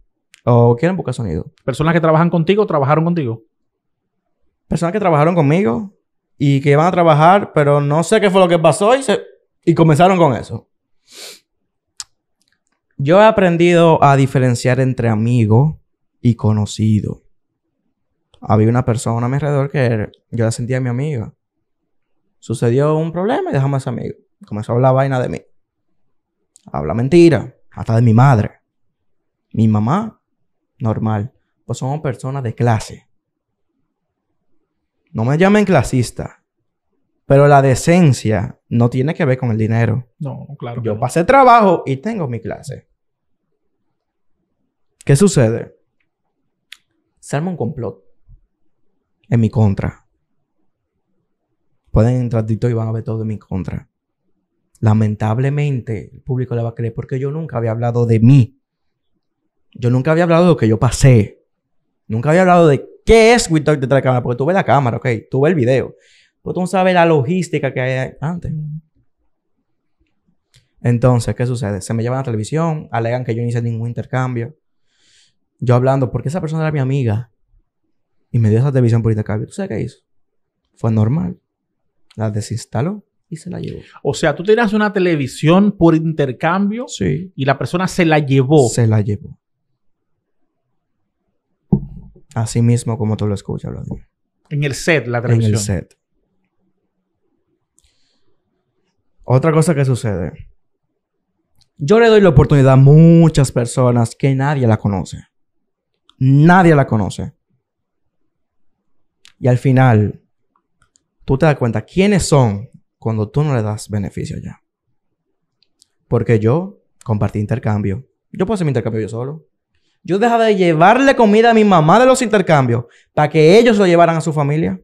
O quieren buscar sonido. ¿Personas que trabajan contigo trabajaron contigo? Personas que trabajaron conmigo y que iban a trabajar, pero no sé qué fue lo que pasó y se, y comenzaron con eso. Yo he aprendido a diferenciar entre amigo y conocido. Había una persona a mi alrededor que yo la sentía mi amiga. Sucedió un problema y dejamos a ese amigo. Comenzó a hablar vaina de mí. Habla mentira, hasta de mi madre. Mi mamá, normal. Pues somos personas de clase. No me llamen clasista. Pero la decencia no tiene que ver con el dinero. No, claro. Yo pasé trabajo y tengo mi clase. ¿Qué sucede? Se arma un complot en mi contra. Pueden entrar y van a ver todo en mi contra. Lamentablemente, el público le va a creer porque yo nunca había hablado de mí. Yo nunca había hablado de lo que yo pasé. Nunca había hablado de qué es Without de la cámara. Porque tú ves la cámara, ok, tú ves el video porque tú no sabes la logística que hay antes. Entonces, ¿qué sucede? Se me llevan a la televisión, alegan que yo no hice ningún intercambio. Yo hablando, porque esa persona era mi amiga y me dio esa televisión por intercambio. ¿Tú sabes qué hizo? Fue normal. La desinstaló y se la llevó. O sea, tú tiras una televisión por intercambio y la persona se la llevó. Se la llevó. Así mismo como tú lo escuchas hablando. En el set, la televisión. En el set. Otra cosa que sucede. Yo le doy la oportunidad a muchas personas que nadie la conoce. Nadie la conoce. Y al final, tú te das cuenta quiénes son cuando tú no le das beneficio ya. Porque yo compartí intercambio. Yo puedo hacer mi intercambio yo solo. Yo dejaba de llevarle comida a mi mamá de los intercambios para que ellos lo llevaran a su familia.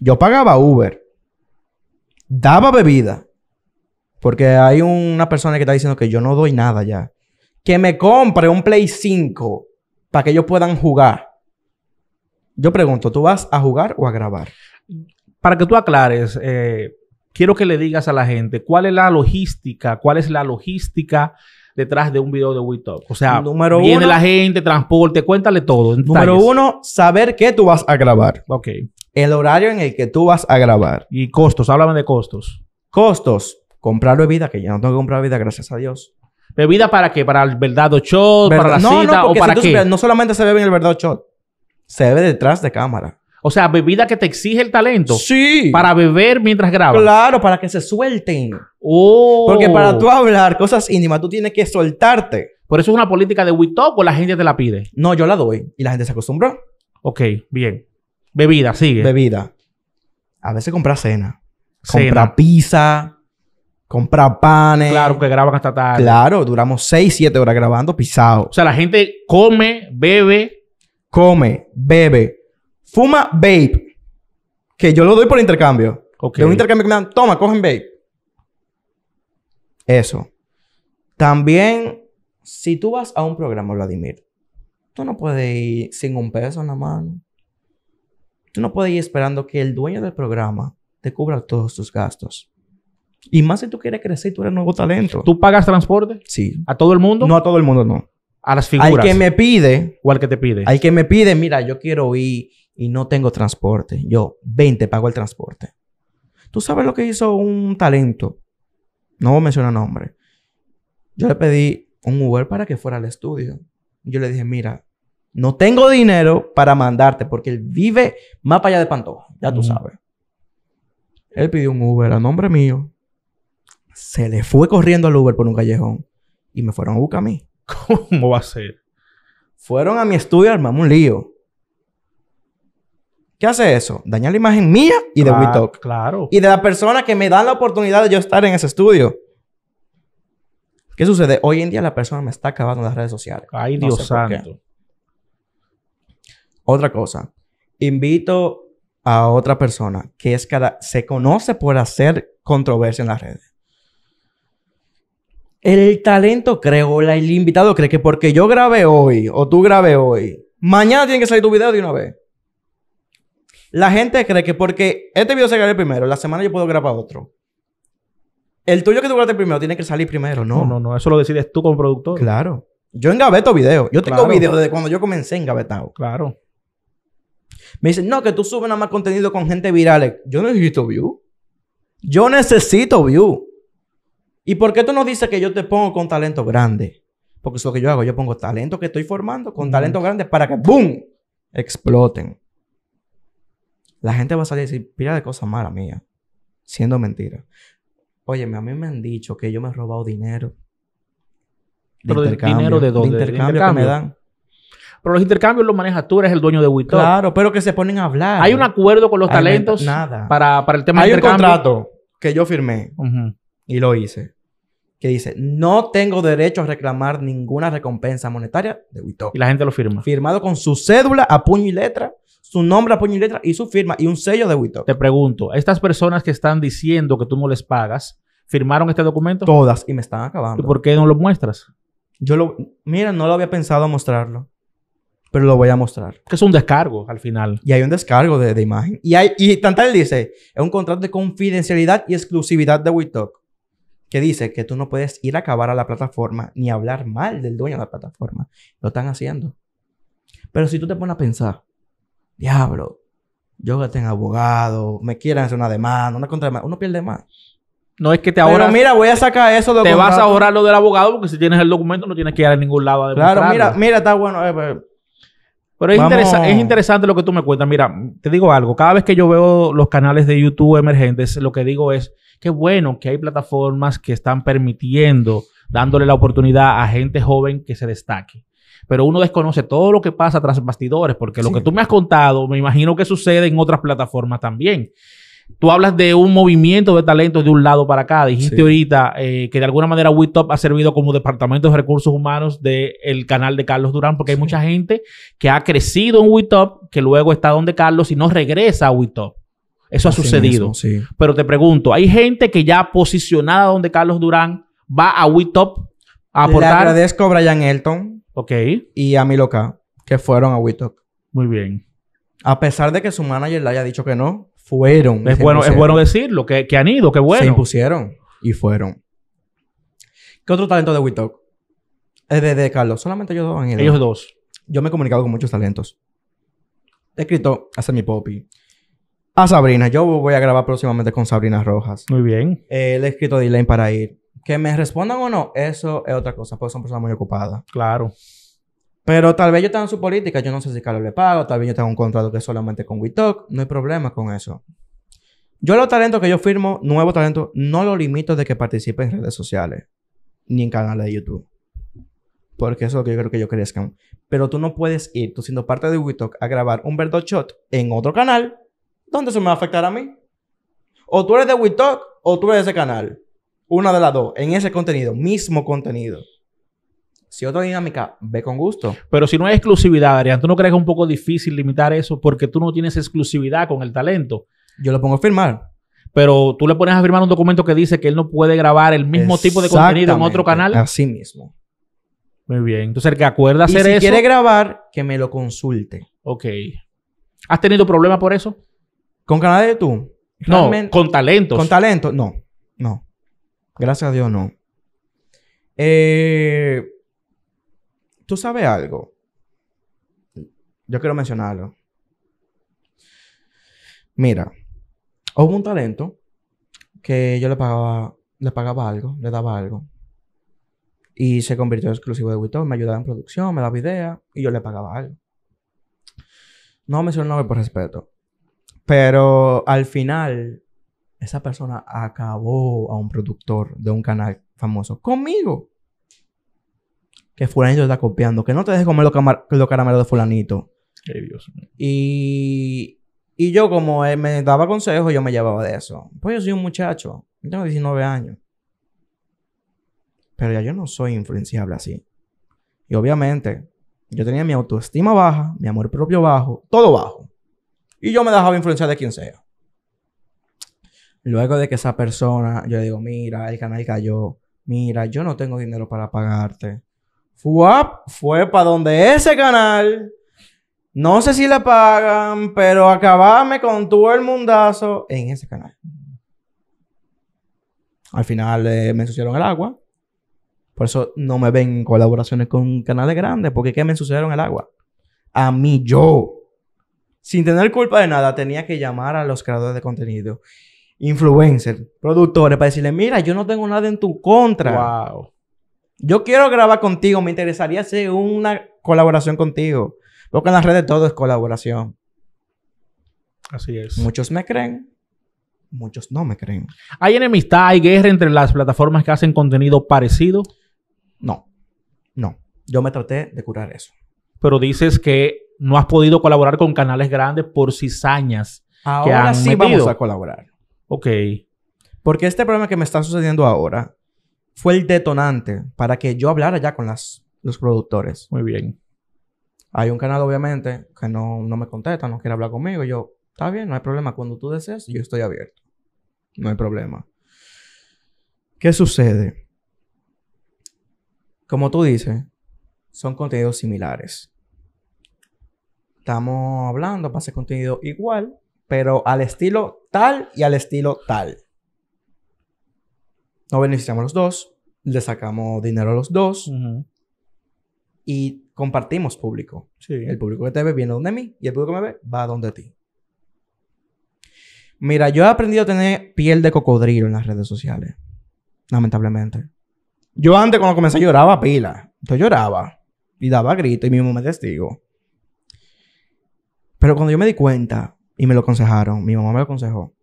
Yo pagaba Uber daba bebida, porque hay una persona que está diciendo que yo no doy nada ya, que me compre un Play 5 para que ellos puedan jugar. Yo pregunto, ¿tú vas a jugar o a grabar? Para que tú aclares, eh, quiero que le digas a la gente cuál es la logística, cuál es la logística detrás de un video de WeTalk. O sea, número viene la gente, transporte, cuéntale todo. número uno, saber qué tú vas a grabar. Ok el horario en el que tú vas a grabar. Y costos, háblame de costos. Costos, comprar bebida, que ya no tengo que comprar bebida, gracias a Dios. ¿Bebida para qué? ¿Para el verdadero shot? ¿Para la no, cita? No, ¿O para qué? no solamente se bebe en el verdadero shot, se bebe detrás de cámara. O sea, bebida que te exige el talento. Sí. Para beber mientras grabas. Claro, para que se suelten. Oh. Porque para tú hablar cosas íntimas, tú tienes que soltarte. Por eso es una política de We o la gente te la pide. No, yo la doy y la gente se acostumbró. Ok, bien. Bebida, sigue. Bebida. A veces compra cena. Compra pizza. Compra panes. Claro, que graban hasta tarde. Claro, duramos 6, 7 horas grabando pisado. O sea, la gente come, bebe. Come, bebe. Fuma vape. Que yo lo doy por intercambio. Okay. De un intercambio que me dan, toma, cogen vape. Eso. También, si tú vas a un programa, Vladimir, tú no puedes ir sin un peso en la mano. Tú no puedes ir esperando que el dueño del programa te cubra todos tus gastos. Y más si tú quieres crecer, y tú eres nuevo talento. ¿Tú pagas transporte? Sí. ¿A todo el mundo? No, a todo el mundo no. A las figuras. Al que me pide. ¿O al que te pide? Al que me pide, mira, yo quiero ir y no tengo transporte. Yo, 20, pago el transporte. ¿Tú sabes lo que hizo un talento? No voy a mencionar nombre. Yo le pedí un Uber para que fuera al estudio. Yo le dije, mira, no tengo dinero para mandarte porque él vive más para allá de Pantoja, ya tú sabes. Él pidió un Uber a nombre mío. Se le fue corriendo al Uber por un callejón y me fueron a buscar a mí. ¿Cómo va a ser? Fueron a mi estudio, armamos un lío. ¿Qué hace eso? Daña la imagen mía y de WeTalk. Claro. Y de la persona que me da la oportunidad de yo estar en ese estudio. ¿Qué sucede? Hoy en día la persona me está acabando en las redes sociales. Ay, Dios santo. Otra cosa, invito a otra persona que es cada, se conoce por hacer controversia en las redes. El talento creo, el invitado cree que porque yo grabé hoy o tú grabé hoy, mañana tiene que salir tu video de una vez. La gente cree que porque este video se grabó primero, la semana yo puedo grabar otro. El tuyo que tú grabaste primero tiene que salir primero, ¿no? No, no, no. Eso lo decides tú como productor. Claro. Yo engaveto videos. Yo tengo videos desde cuando yo comencé engavetado. Claro. Me dicen, no, que tú subes nada más contenido con gente viral. Yo necesito view. Yo necesito view. ¿Y por qué tú no dices que yo te pongo con talento grande? Porque es lo que yo hago. Yo pongo talento que estoy formando con mm. talento grande para que ¡boom! exploten. La gente va a salir y decir, pila de cosas malas mía. Siendo mentira. Oye, a mí me han dicho que yo me he robado dinero. De de dónde? intercambio, ¿De intercambio? que me dan. Pero los intercambios los manejas tú, eres el dueño de WeTalk. Claro, pero que se ponen a hablar. Hay un acuerdo con los talentos nada. Para, para el tema de intercambio. Hay un contrato que yo firmé y lo hice. Que dice, no tengo derecho a reclamar ninguna recompensa monetaria de WeTalk. Y la gente lo firma. Firmado con su cédula a puño y letra su nombre a puño y letra y su firma y un sello de Wito. Te pregunto, ¿estas personas que están diciendo que tú no les pagas, firmaron este documento? Todas y me están acabando. ¿Y por qué no lo muestras? Yo lo, mira, no lo había pensado mostrarlo pero lo voy a mostrar. Que es un descargo al final. Y hay un descargo de, imagen. Y, hay, y Tantal dice, es un contrato de confidencialidad y exclusividad de WeTalk que dice que tú no puedes ir a acabar a la plataforma ni hablar mal del dueño de la plataforma. Lo están haciendo. Pero si tú te pones a pensar, diablo, yo que tengo abogado, me quieran hacer una demanda, una contra demanda. uno pierde más. No es que te Pero mira, voy a sacar eso de Te vas a ahorrar lo del abogado porque si tienes el documento no tienes que ir a ningún lado a Claro, mira, mira, está bueno. Eh, pues, pero es, interesante lo que tú me cuentas. Mira, te digo algo. Cada vez que yo veo los canales de YouTube emergentes, lo que digo es, que bueno que hay plataformas que están permitiendo, dándole la oportunidad a gente joven que se destaque. Pero uno desconoce todo lo que pasa tras bastidores, porque lo que tú me has contado, me imagino que sucede en otras plataformas también. Tú hablas de un movimiento de talentos de un lado para acá. Dijiste ahorita eh, que de alguna manera Witop ha servido como departamento de recursos humanos del canal de Carlos Durán, porque hay mucha gente que ha crecido en WeTop, que luego está donde Carlos y no regresa a Witop. Eso ha sucedido. sí. Pero te pregunto, ¿hay gente que ya posicionada donde Carlos Durán va a Witop a aportar? Le agradezco a Brian Elton okay. y a Miloca, que fueron a Witop. Muy bien. A pesar de que su manager le haya dicho que no, fueron. Es, bueno, es bueno decirlo, que, que, han ido, que bueno. Se impusieron y fueron. ¿Qué otro talento de WeTalk? es eh, de, de, Carlos, solamente ellos dos han ido. Ellos dos. Yo me he comunicado con muchos talentos. He escrito a mi Poppy, a Sabrina. Yo voy a grabar próximamente con Sabrina Rojas. Muy bien. Eh, le he escrito a Dylan para ir. Que me respondan o no, eso es otra cosa, porque son personas muy ocupadas. Claro. Pero tal vez yo tenga su política, yo no sé si Carlos le pago, tal vez yo tenga un contrato que es solamente con WeTalk, no hay problema con eso. Yo los talentos que yo firmo, nuevo talento, no lo limito de que participe en redes sociales, ni en canales de YouTube. Porque eso es lo que yo creo que ellos crezcan. Pero tú no puedes ir, tú siendo parte de WeTalk, a grabar un verdo shot en otro canal, ¿dónde se me va a afectar a mí? O tú eres de WeTalk o tú eres de ese canal. Una de las dos, en ese contenido, mismo contenido. Si otra dinámica, ve con gusto. Pero si no hay exclusividad, Adrián, ¿tú no crees que es un poco difícil limitar eso porque tú no tienes exclusividad con el talento? Yo lo pongo a firmar. Pero tú le pones a firmar un documento que dice que él no puede grabar el mismo tipo de contenido en otro canal. Así mismo. Muy bien. Entonces, el que acuerda hacer y si eso. Si quiere grabar, que me lo consulte. Ok. ¿Has tenido problemas por eso? ¿Con canales de tú? No, con talentos. Con talento, no. No. Gracias a Dios, no. Eh, tú sabes algo. Yo quiero mencionarlo. Mira, hubo un talento que yo le pagaba, le pagaba algo, le daba algo. Y se convirtió en exclusivo de Witton. Me ayudaba en producción, me daba ideas y yo le pagaba algo. No menciono el nombre por respeto. Pero al final, esa persona acabó a un productor de un canal famoso conmigo que fulanito está copiando, que no te dejes comer los, caramelo caramelos de fulanito. Y, y yo como él eh, me daba consejos, yo me llevaba de eso. Pues yo soy un muchacho, tengo 19 años. Pero ya yo no soy influenciable así. Y obviamente, yo tenía mi autoestima baja, mi amor propio bajo, todo bajo. Y yo me dejaba influenciar de quien sea. Luego de que esa persona, yo le digo, mira, el canal cayó, mira, yo no tengo dinero para pagarte fue para donde ese canal. No sé si le pagan, pero acabarme con todo el mundazo en ese canal. Al final eh, me ensuciaron el agua. Por eso no me ven colaboraciones con canales grandes, porque ¿qué me ensuciaron el agua? A mí, yo. Sin tener culpa de nada, tenía que llamar a los creadores de contenido, influencers, productores, para decirle... mira, yo no tengo nada en tu contra. Wow. Yo quiero grabar contigo, me interesaría hacer una colaboración contigo. Porque en las redes todo es colaboración. Así es. Muchos me creen, muchos no me creen. ¿Hay enemistad, hay guerra entre las plataformas que hacen contenido parecido? No, no. Yo me traté de curar eso. Pero dices que no has podido colaborar con canales grandes por cizañas. Ahora sí vamos a colaborar. Ok. Porque este problema que me está sucediendo ahora fue el detonante para que yo hablara ya con los productores. Muy bien. Hay un canal, obviamente, que no, me contesta, no quiere hablar conmigo. yo, está bien, no hay problema. Cuando tú desees, yo estoy abierto. No hay problema. ¿Qué sucede? Como tú dices, son contenidos similares. Estamos hablando para hacer contenido igual, pero al estilo tal y al estilo tal. No beneficiamos los dos, le sacamos dinero a los dos y compartimos público. El público que te ve viene donde mí y el público que me ve va donde ti. Mira, yo he aprendido a tener piel de cocodrilo en las redes sociales. Lamentablemente. Yo antes cuando comencé lloraba pila. Yo lloraba y daba gritos y mamá me testigo. Pero cuando yo me di cuenta y me lo aconsejaron, mi mamá me lo aconsejó.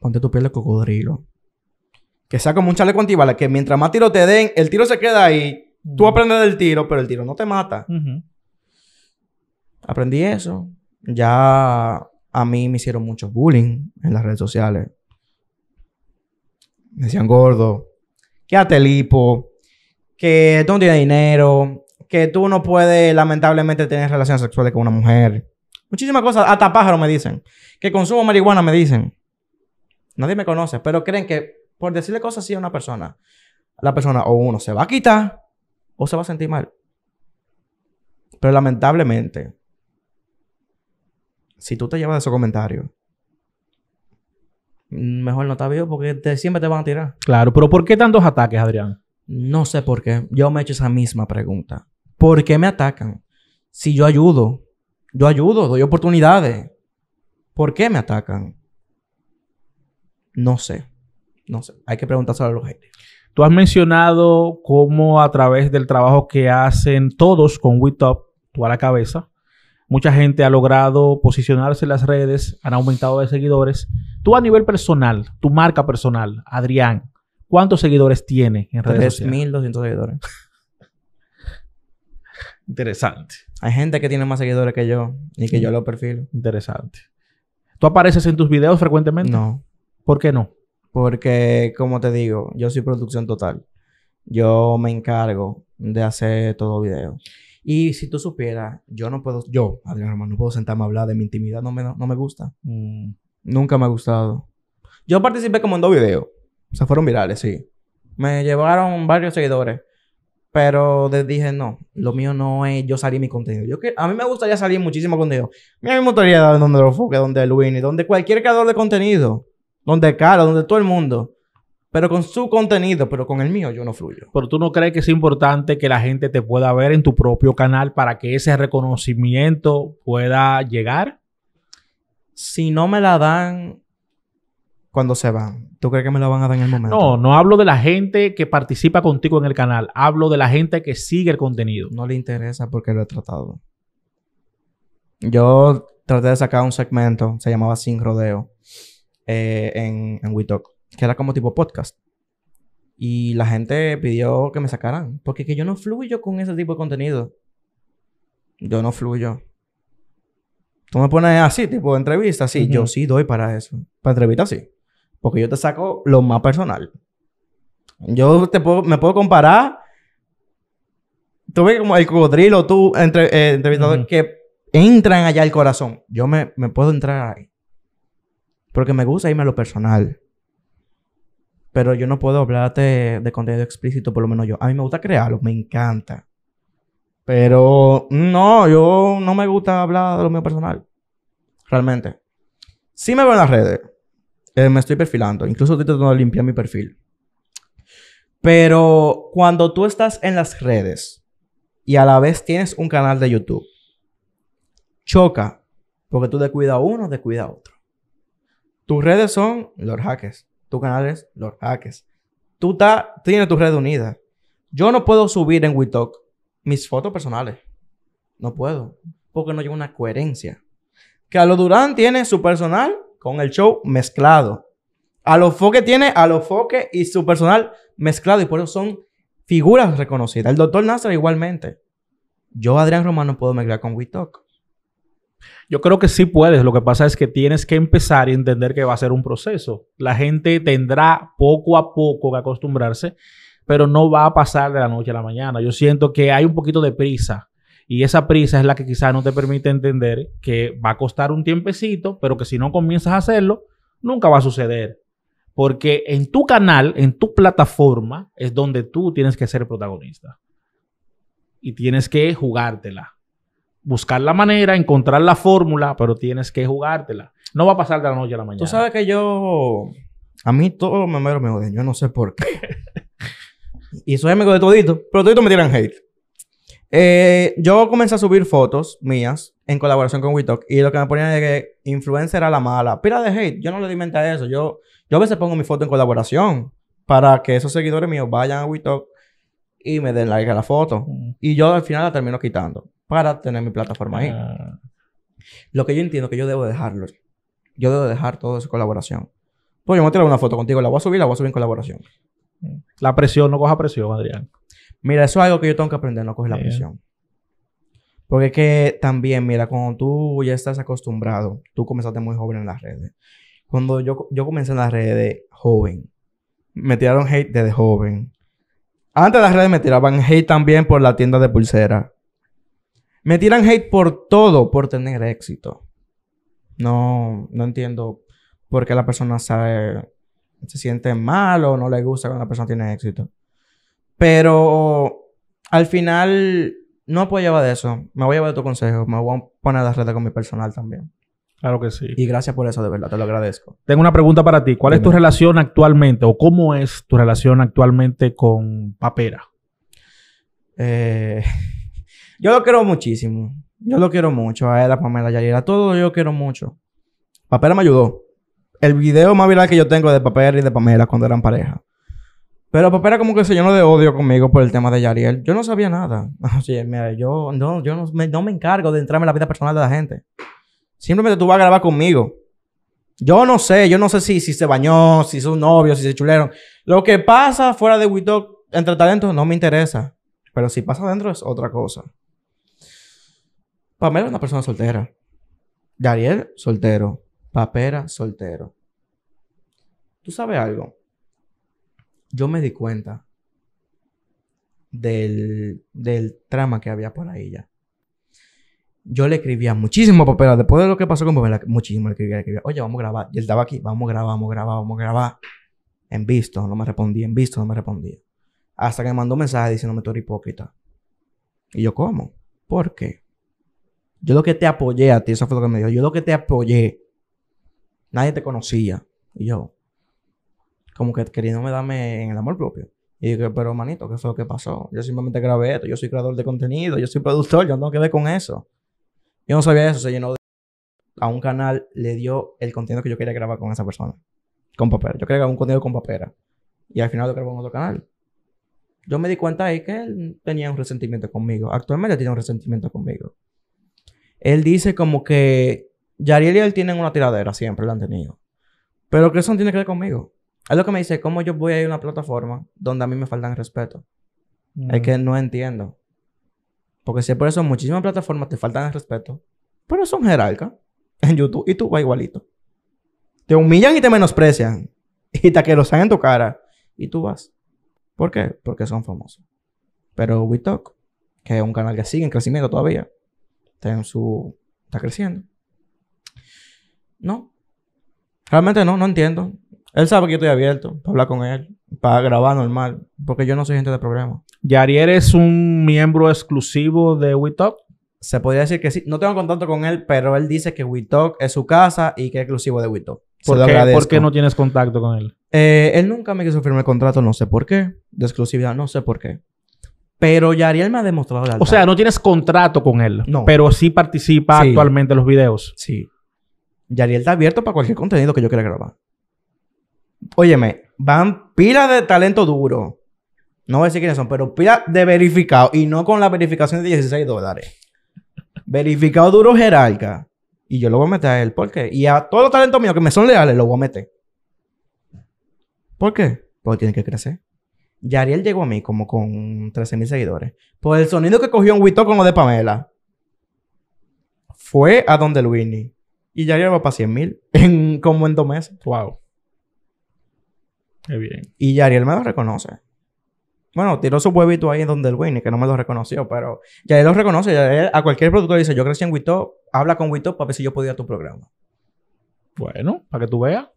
Ponte tu piel de cocodrilo que sea como un chaleco antibalas, que mientras más tiro te den, el tiro se queda ahí, tú aprendes del tiro, pero el tiro no te mata. Aprendí eso. Ya a mí me hicieron mucho bullying en las redes sociales. Me decían gordo, quédate lipo, que tú no tienes dinero, que tú no puedes lamentablemente tener relaciones sexuales con una mujer. Muchísimas cosas, hasta pájaro me dicen, que consumo marihuana me dicen. Nadie me conoce, pero creen que por decirle cosas así a una persona, la persona o uno se va a quitar o se va a sentir mal. Pero lamentablemente, si tú te llevas de esos comentarios, mejor no está vivo porque te, siempre te van a tirar. Claro, pero ¿por qué tantos ataques, Adrián? No sé por qué. Yo me he hecho esa misma pregunta. ¿Por qué me atacan? Si yo ayudo, yo ayudo, doy oportunidades. ¿Por qué me atacan? No sé. No sé, hay que preguntárselo a los gente. Tú has mencionado cómo a través del trabajo que hacen todos con WeTop, tú a la cabeza, mucha gente ha logrado posicionarse en las redes, han aumentado de seguidores. Tú a nivel personal, tu marca personal, Adrián, ¿cuántos seguidores tiene en redes sociales? 3.200 seguidores. Interesante. Hay gente que tiene más seguidores que yo y que yo lo perfilo. Interesante. ¿Tú apareces en tus videos frecuentemente? No. ¿Por qué no? Porque, como te digo, yo soy producción total. Yo me encargo de hacer todo video. Y si tú supieras, yo no puedo, yo, Adrián no puedo sentarme a hablar de mi intimidad, no me, no me gusta. Mm. Nunca me ha gustado. Yo participé como en dos videos. Se fueron virales, sí. Me llevaron varios seguidores. Pero les dije, no, lo mío no es yo salir mi contenido. Yo que, a mí me gustaría salir muchísimo contenido. A mí me gustaría dar donde lo foque, donde Luini, donde cualquier creador de contenido donde cara, donde todo el mundo, pero con su contenido, pero con el mío yo no fluyo. Pero tú no crees que es importante que la gente te pueda ver en tu propio canal para que ese reconocimiento pueda llegar? Si no me la dan cuando se van, ¿tú crees que me la van a dar en el momento? No, no hablo de la gente que participa contigo en el canal, hablo de la gente que sigue el contenido. No le interesa porque lo he tratado. Yo traté de sacar un segmento, se llamaba Sin Rodeo eh, en, en WeTalk, que era como tipo podcast. Y la gente pidió que me sacaran, porque es que yo no fluyo con ese tipo de contenido. Yo no fluyo. Tú me pones así, tipo entrevista, sí, yo sí doy para eso. Para entrevista sí. Porque yo te saco lo más personal. Yo me puedo comparar. Tú ves como el cocodrilo, tú, entre, eh, entrevistador, que entran allá el corazón. Yo me puedo entrar ahí. Porque me gusta irme a lo personal. Pero yo no puedo hablarte de contenido explícito, por lo menos yo. A mí me gusta crearlo, me encanta. Pero no, yo no me gusta hablar de lo mío personal. Realmente. Sí me veo en las redes. Eh, me estoy perfilando. Incluso estoy tratando de limpiar mi perfil. Pero cuando tú estás en las redes y a la vez tienes un canal de YouTube, choca. Porque tú te a uno, te a otro. Tus redes son Lord Hackers. Tus canales, es Lord Hackers. Tú tienes tus redes unidas. Yo no puedo subir en WeTalk mis fotos personales. No puedo. Porque no llevo una coherencia. Que lo Durán tiene su personal con el show mezclado. A lo Foque tiene a lo Foque y su personal mezclado. Y por eso son figuras reconocidas. El doctor Nasser igualmente. Yo, Adrián Romano, puedo mezclar con WeTalk. Yo creo que sí puedes, lo que pasa es que tienes que empezar y entender que va a ser un proceso. La gente tendrá poco a poco que acostumbrarse, pero no va a pasar de la noche a la mañana. Yo siento que hay un poquito de prisa y esa prisa es la que quizás no te permite entender que va a costar un tiempecito, pero que si no comienzas a hacerlo, nunca va a suceder. Porque en tu canal, en tu plataforma, es donde tú tienes que ser protagonista. Y tienes que jugártela buscar la manera, encontrar la fórmula, pero tienes que jugártela. No va a pasar de la noche a la mañana. Tú sabes que yo. A mí todos los memeros me joden... Yo no sé por qué. y soy amigo de todito, pero todito me tiran hate. Eh, yo comencé a subir fotos mías en colaboración con WeTalk y lo que me ponían es que influencer a la mala. Pira de hate. Yo no le di mente a eso. Yo, yo a veces pongo mi foto en colaboración para que esos seguidores míos vayan a WeTalk y me den like a la foto. Y yo al final la termino quitando para tener mi plataforma ahí. Ah. Lo que yo entiendo que yo debo dejarlo. Yo debo dejar toda esa colaboración. Pues yo me voy a tirar una foto contigo, la voy a subir, la voy a subir en colaboración. Mm. La presión, no coja presión, Adrián. Mira, eso es algo que yo tengo que aprender, no coger la presión. Porque es que también, mira, cuando tú ya estás acostumbrado, tú comenzaste muy joven en las redes. Cuando yo, yo comencé en las redes joven, me tiraron hate desde joven. Antes de las redes me tiraban hate también por la tienda de pulsera. Me tiran hate por todo, por tener éxito. No, no entiendo por qué la persona sabe, se siente mal o no le gusta cuando la persona tiene éxito. Pero al final no apoyaba puedo llevar de eso. Me voy a llevar de tu consejo. Me voy a poner las redes con mi personal también. Claro que sí. Y gracias por eso, de verdad, te lo agradezco. Tengo una pregunta para ti. ¿Cuál es tu relación actualmente o cómo es tu relación actualmente con Papera? Eh, yo lo quiero muchísimo. Yo lo quiero mucho. A él, a Pamela, a Yayira, todo yo quiero mucho. Papera me ayudó. El video más viral que yo tengo de Papera y de Pamela cuando eran pareja. Pero Papera como que se llenó de odio conmigo por el tema de Yariel. Yo no sabía nada. yo, no, yo no, me, encargo de entrarme en la vida personal de la gente. Simplemente tú vas a grabar conmigo. Yo no sé, yo no sé si, si se bañó, si son novios, si se chuleron. Lo que pasa fuera de WeTalk entre talentos no me interesa. Pero si pasa adentro es otra cosa. Pamela es una persona soltera. Dariel, soltero. Papera, soltero. ¿Tú sabes algo? Yo me di cuenta del, del trama que había por ahí ya. Yo le escribía muchísimo a Papera. Después de lo que pasó con Papera, muchísimo le escribía, le escribía. Oye, vamos a grabar. Y él estaba aquí. Vamos a grabar, vamos a grabar, vamos a grabar. En visto, no me respondía. En visto, no me respondía. Hasta que me mandó mensaje diciéndome, me eres hipócrita. Y yo, ¿cómo? ¿Por qué? Yo lo que te apoyé a ti, eso fue lo que me dijo. Yo lo que te apoyé, nadie te conocía. Y yo, como que queriéndome darme en el amor propio. Y dije, pero manito, ¿qué fue lo que pasó? Yo simplemente grabé esto, yo soy creador de contenido, yo soy productor, yo no quedé con eso. Yo no sabía eso, se llenó de... A un canal le dio el contenido que yo quería grabar con esa persona. Con papel. Yo quería grabar un contenido con papera. Y al final lo grabó en otro canal. Yo me di cuenta ahí que él tenía un resentimiento conmigo. Actualmente tiene un resentimiento conmigo él dice como que Yariel y él tienen una tiradera, siempre lo han tenido. Pero que eso no tiene que ver conmigo. Es lo que me dice, ¿cómo yo voy a ir a una plataforma donde a mí me faltan respeto? Es mm. que no entiendo. Porque si por eso muchísimas plataformas te faltan el respeto, pero son jerarcas en YouTube y tú vas igualito. Te humillan y te menosprecian. Y te que lo en tu cara. Y tú vas. ¿Por qué? Porque son famosos. Pero WeTalk, que es un canal que sigue en crecimiento todavía, está en su. está creciendo. No. Realmente no, no entiendo. Él sabe que yo estoy abierto para hablar con él, para grabar normal, porque yo no soy gente de programa. ¿Yarier es un miembro exclusivo de WeTalk? Se podría decir que sí. No tengo contacto con él, pero él dice que WeTalk es su casa y que es exclusivo de WeTalk. ¿Por, qué, ¿Por qué no tienes contacto con él? Eh, él nunca me quiso firmar el contrato, no sé por qué. De exclusividad, no sé por qué. Pero Yariel me ha demostrado O sea, no tienes contrato con él. No. Pero sí participa actualmente en los videos. Sí. Yariel está abierto para cualquier contenido que yo quiera grabar. Óyeme, van pilas de talento duro. No voy a decir quiénes son, pero pilas de verificado. Y no con la verificación de 16 dólares. verificado duro jerarca. Y yo lo voy a meter a él. ¿Por qué? Y a todos los talentos míos que me son leales, lo voy a meter. ¿Por qué? Porque tiene que crecer. Yariel llegó a mí como con mil seguidores. Por el sonido que cogió en Wito con lo de Pamela. Fue a donde winnie Y Yariel va para 100.000 en como en dos meses. Wow. Qué bien. Y Yariel me lo reconoce. Bueno, tiró su huevito ahí en donde Winnie, que no me lo reconoció, pero Yariel lo reconoce. a cualquier productor dice: Yo crecí en Wito, habla con Wito para ver si yo podía tu programa. Bueno, para que tú veas.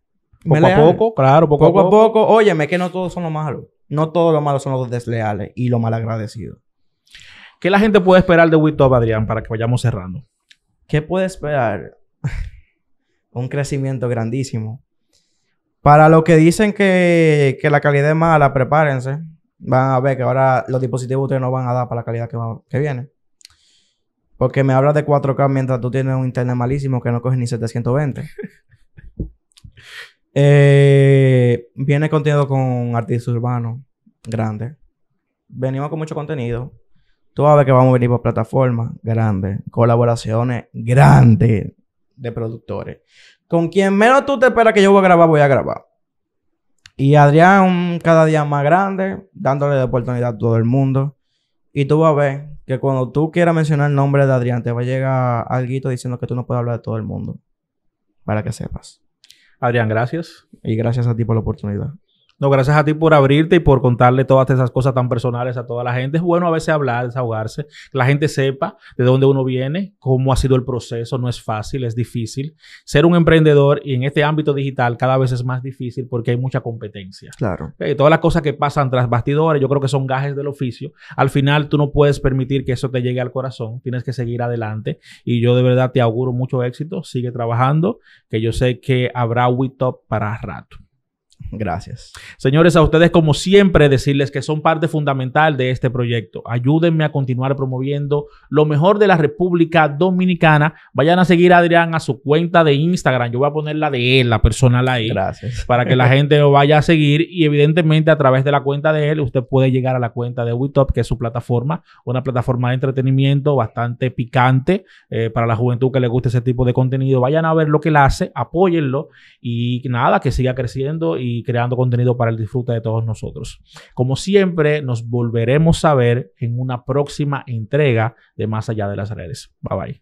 Poco a poco, claro, poco, a poco. Poco a óyeme, que no todos son los malos. No todo lo malo son los desleales y lo malagradecidos. ¿Qué la gente puede esperar de WeTop, Adrián, para que vayamos cerrando? ¿Qué puede esperar? Un crecimiento grandísimo. Para los que dicen que, la calidad es mala, prepárense. Van a ver que ahora los dispositivos ustedes no van a dar para la calidad que, que viene. Porque me hablas de 4K mientras tú tienes un internet malísimo que no coge ni 720. Eh, viene contenido con artistas urbanos grandes. Venimos con mucho contenido. Tú a ver que vamos a venir por plataformas grandes, colaboraciones grandes de productores. Con quien menos tú te esperas que yo voy a grabar, voy a grabar. Y Adrián cada día más grande, dándole la oportunidad a todo el mundo. Y tú vas a ver que cuando tú quieras mencionar el nombre de Adrián, te va a llegar algo diciendo que tú no puedes hablar de todo el mundo. Para que sepas. Adrián, gracias. Y gracias a ti por la oportunidad. No, gracias a ti por abrirte y por contarle todas esas cosas tan personales a toda la gente. Es bueno a veces hablar, desahogarse, que la gente sepa de dónde uno viene, cómo ha sido el proceso. No es fácil, es difícil. Ser un emprendedor y en este ámbito digital cada vez es más difícil porque hay mucha competencia. Claro. Eh, todas las cosas que pasan tras bastidores, yo creo que son gajes del oficio. Al final tú no puedes permitir que eso te llegue al corazón. Tienes que seguir adelante. Y yo de verdad te auguro mucho éxito. Sigue trabajando, que yo sé que habrá top para rato. Gracias. Señores, a ustedes como siempre decirles que son parte fundamental de este proyecto. Ayúdenme a continuar promoviendo lo mejor de la República Dominicana. Vayan a seguir a Adrián a su cuenta de Instagram. Yo voy a poner la de él, la personal ahí. Gracias. Para que la gente lo vaya a seguir y evidentemente a través de la cuenta de él usted puede llegar a la cuenta de WeTop, que es su plataforma, una plataforma de entretenimiento bastante picante eh, para la juventud que le guste ese tipo de contenido. Vayan a ver lo que él hace, apóyenlo y nada, que siga creciendo y creando contenido para el disfrute de todos nosotros. Como siempre, nos volveremos a ver en una próxima entrega de Más allá de las redes. Bye bye.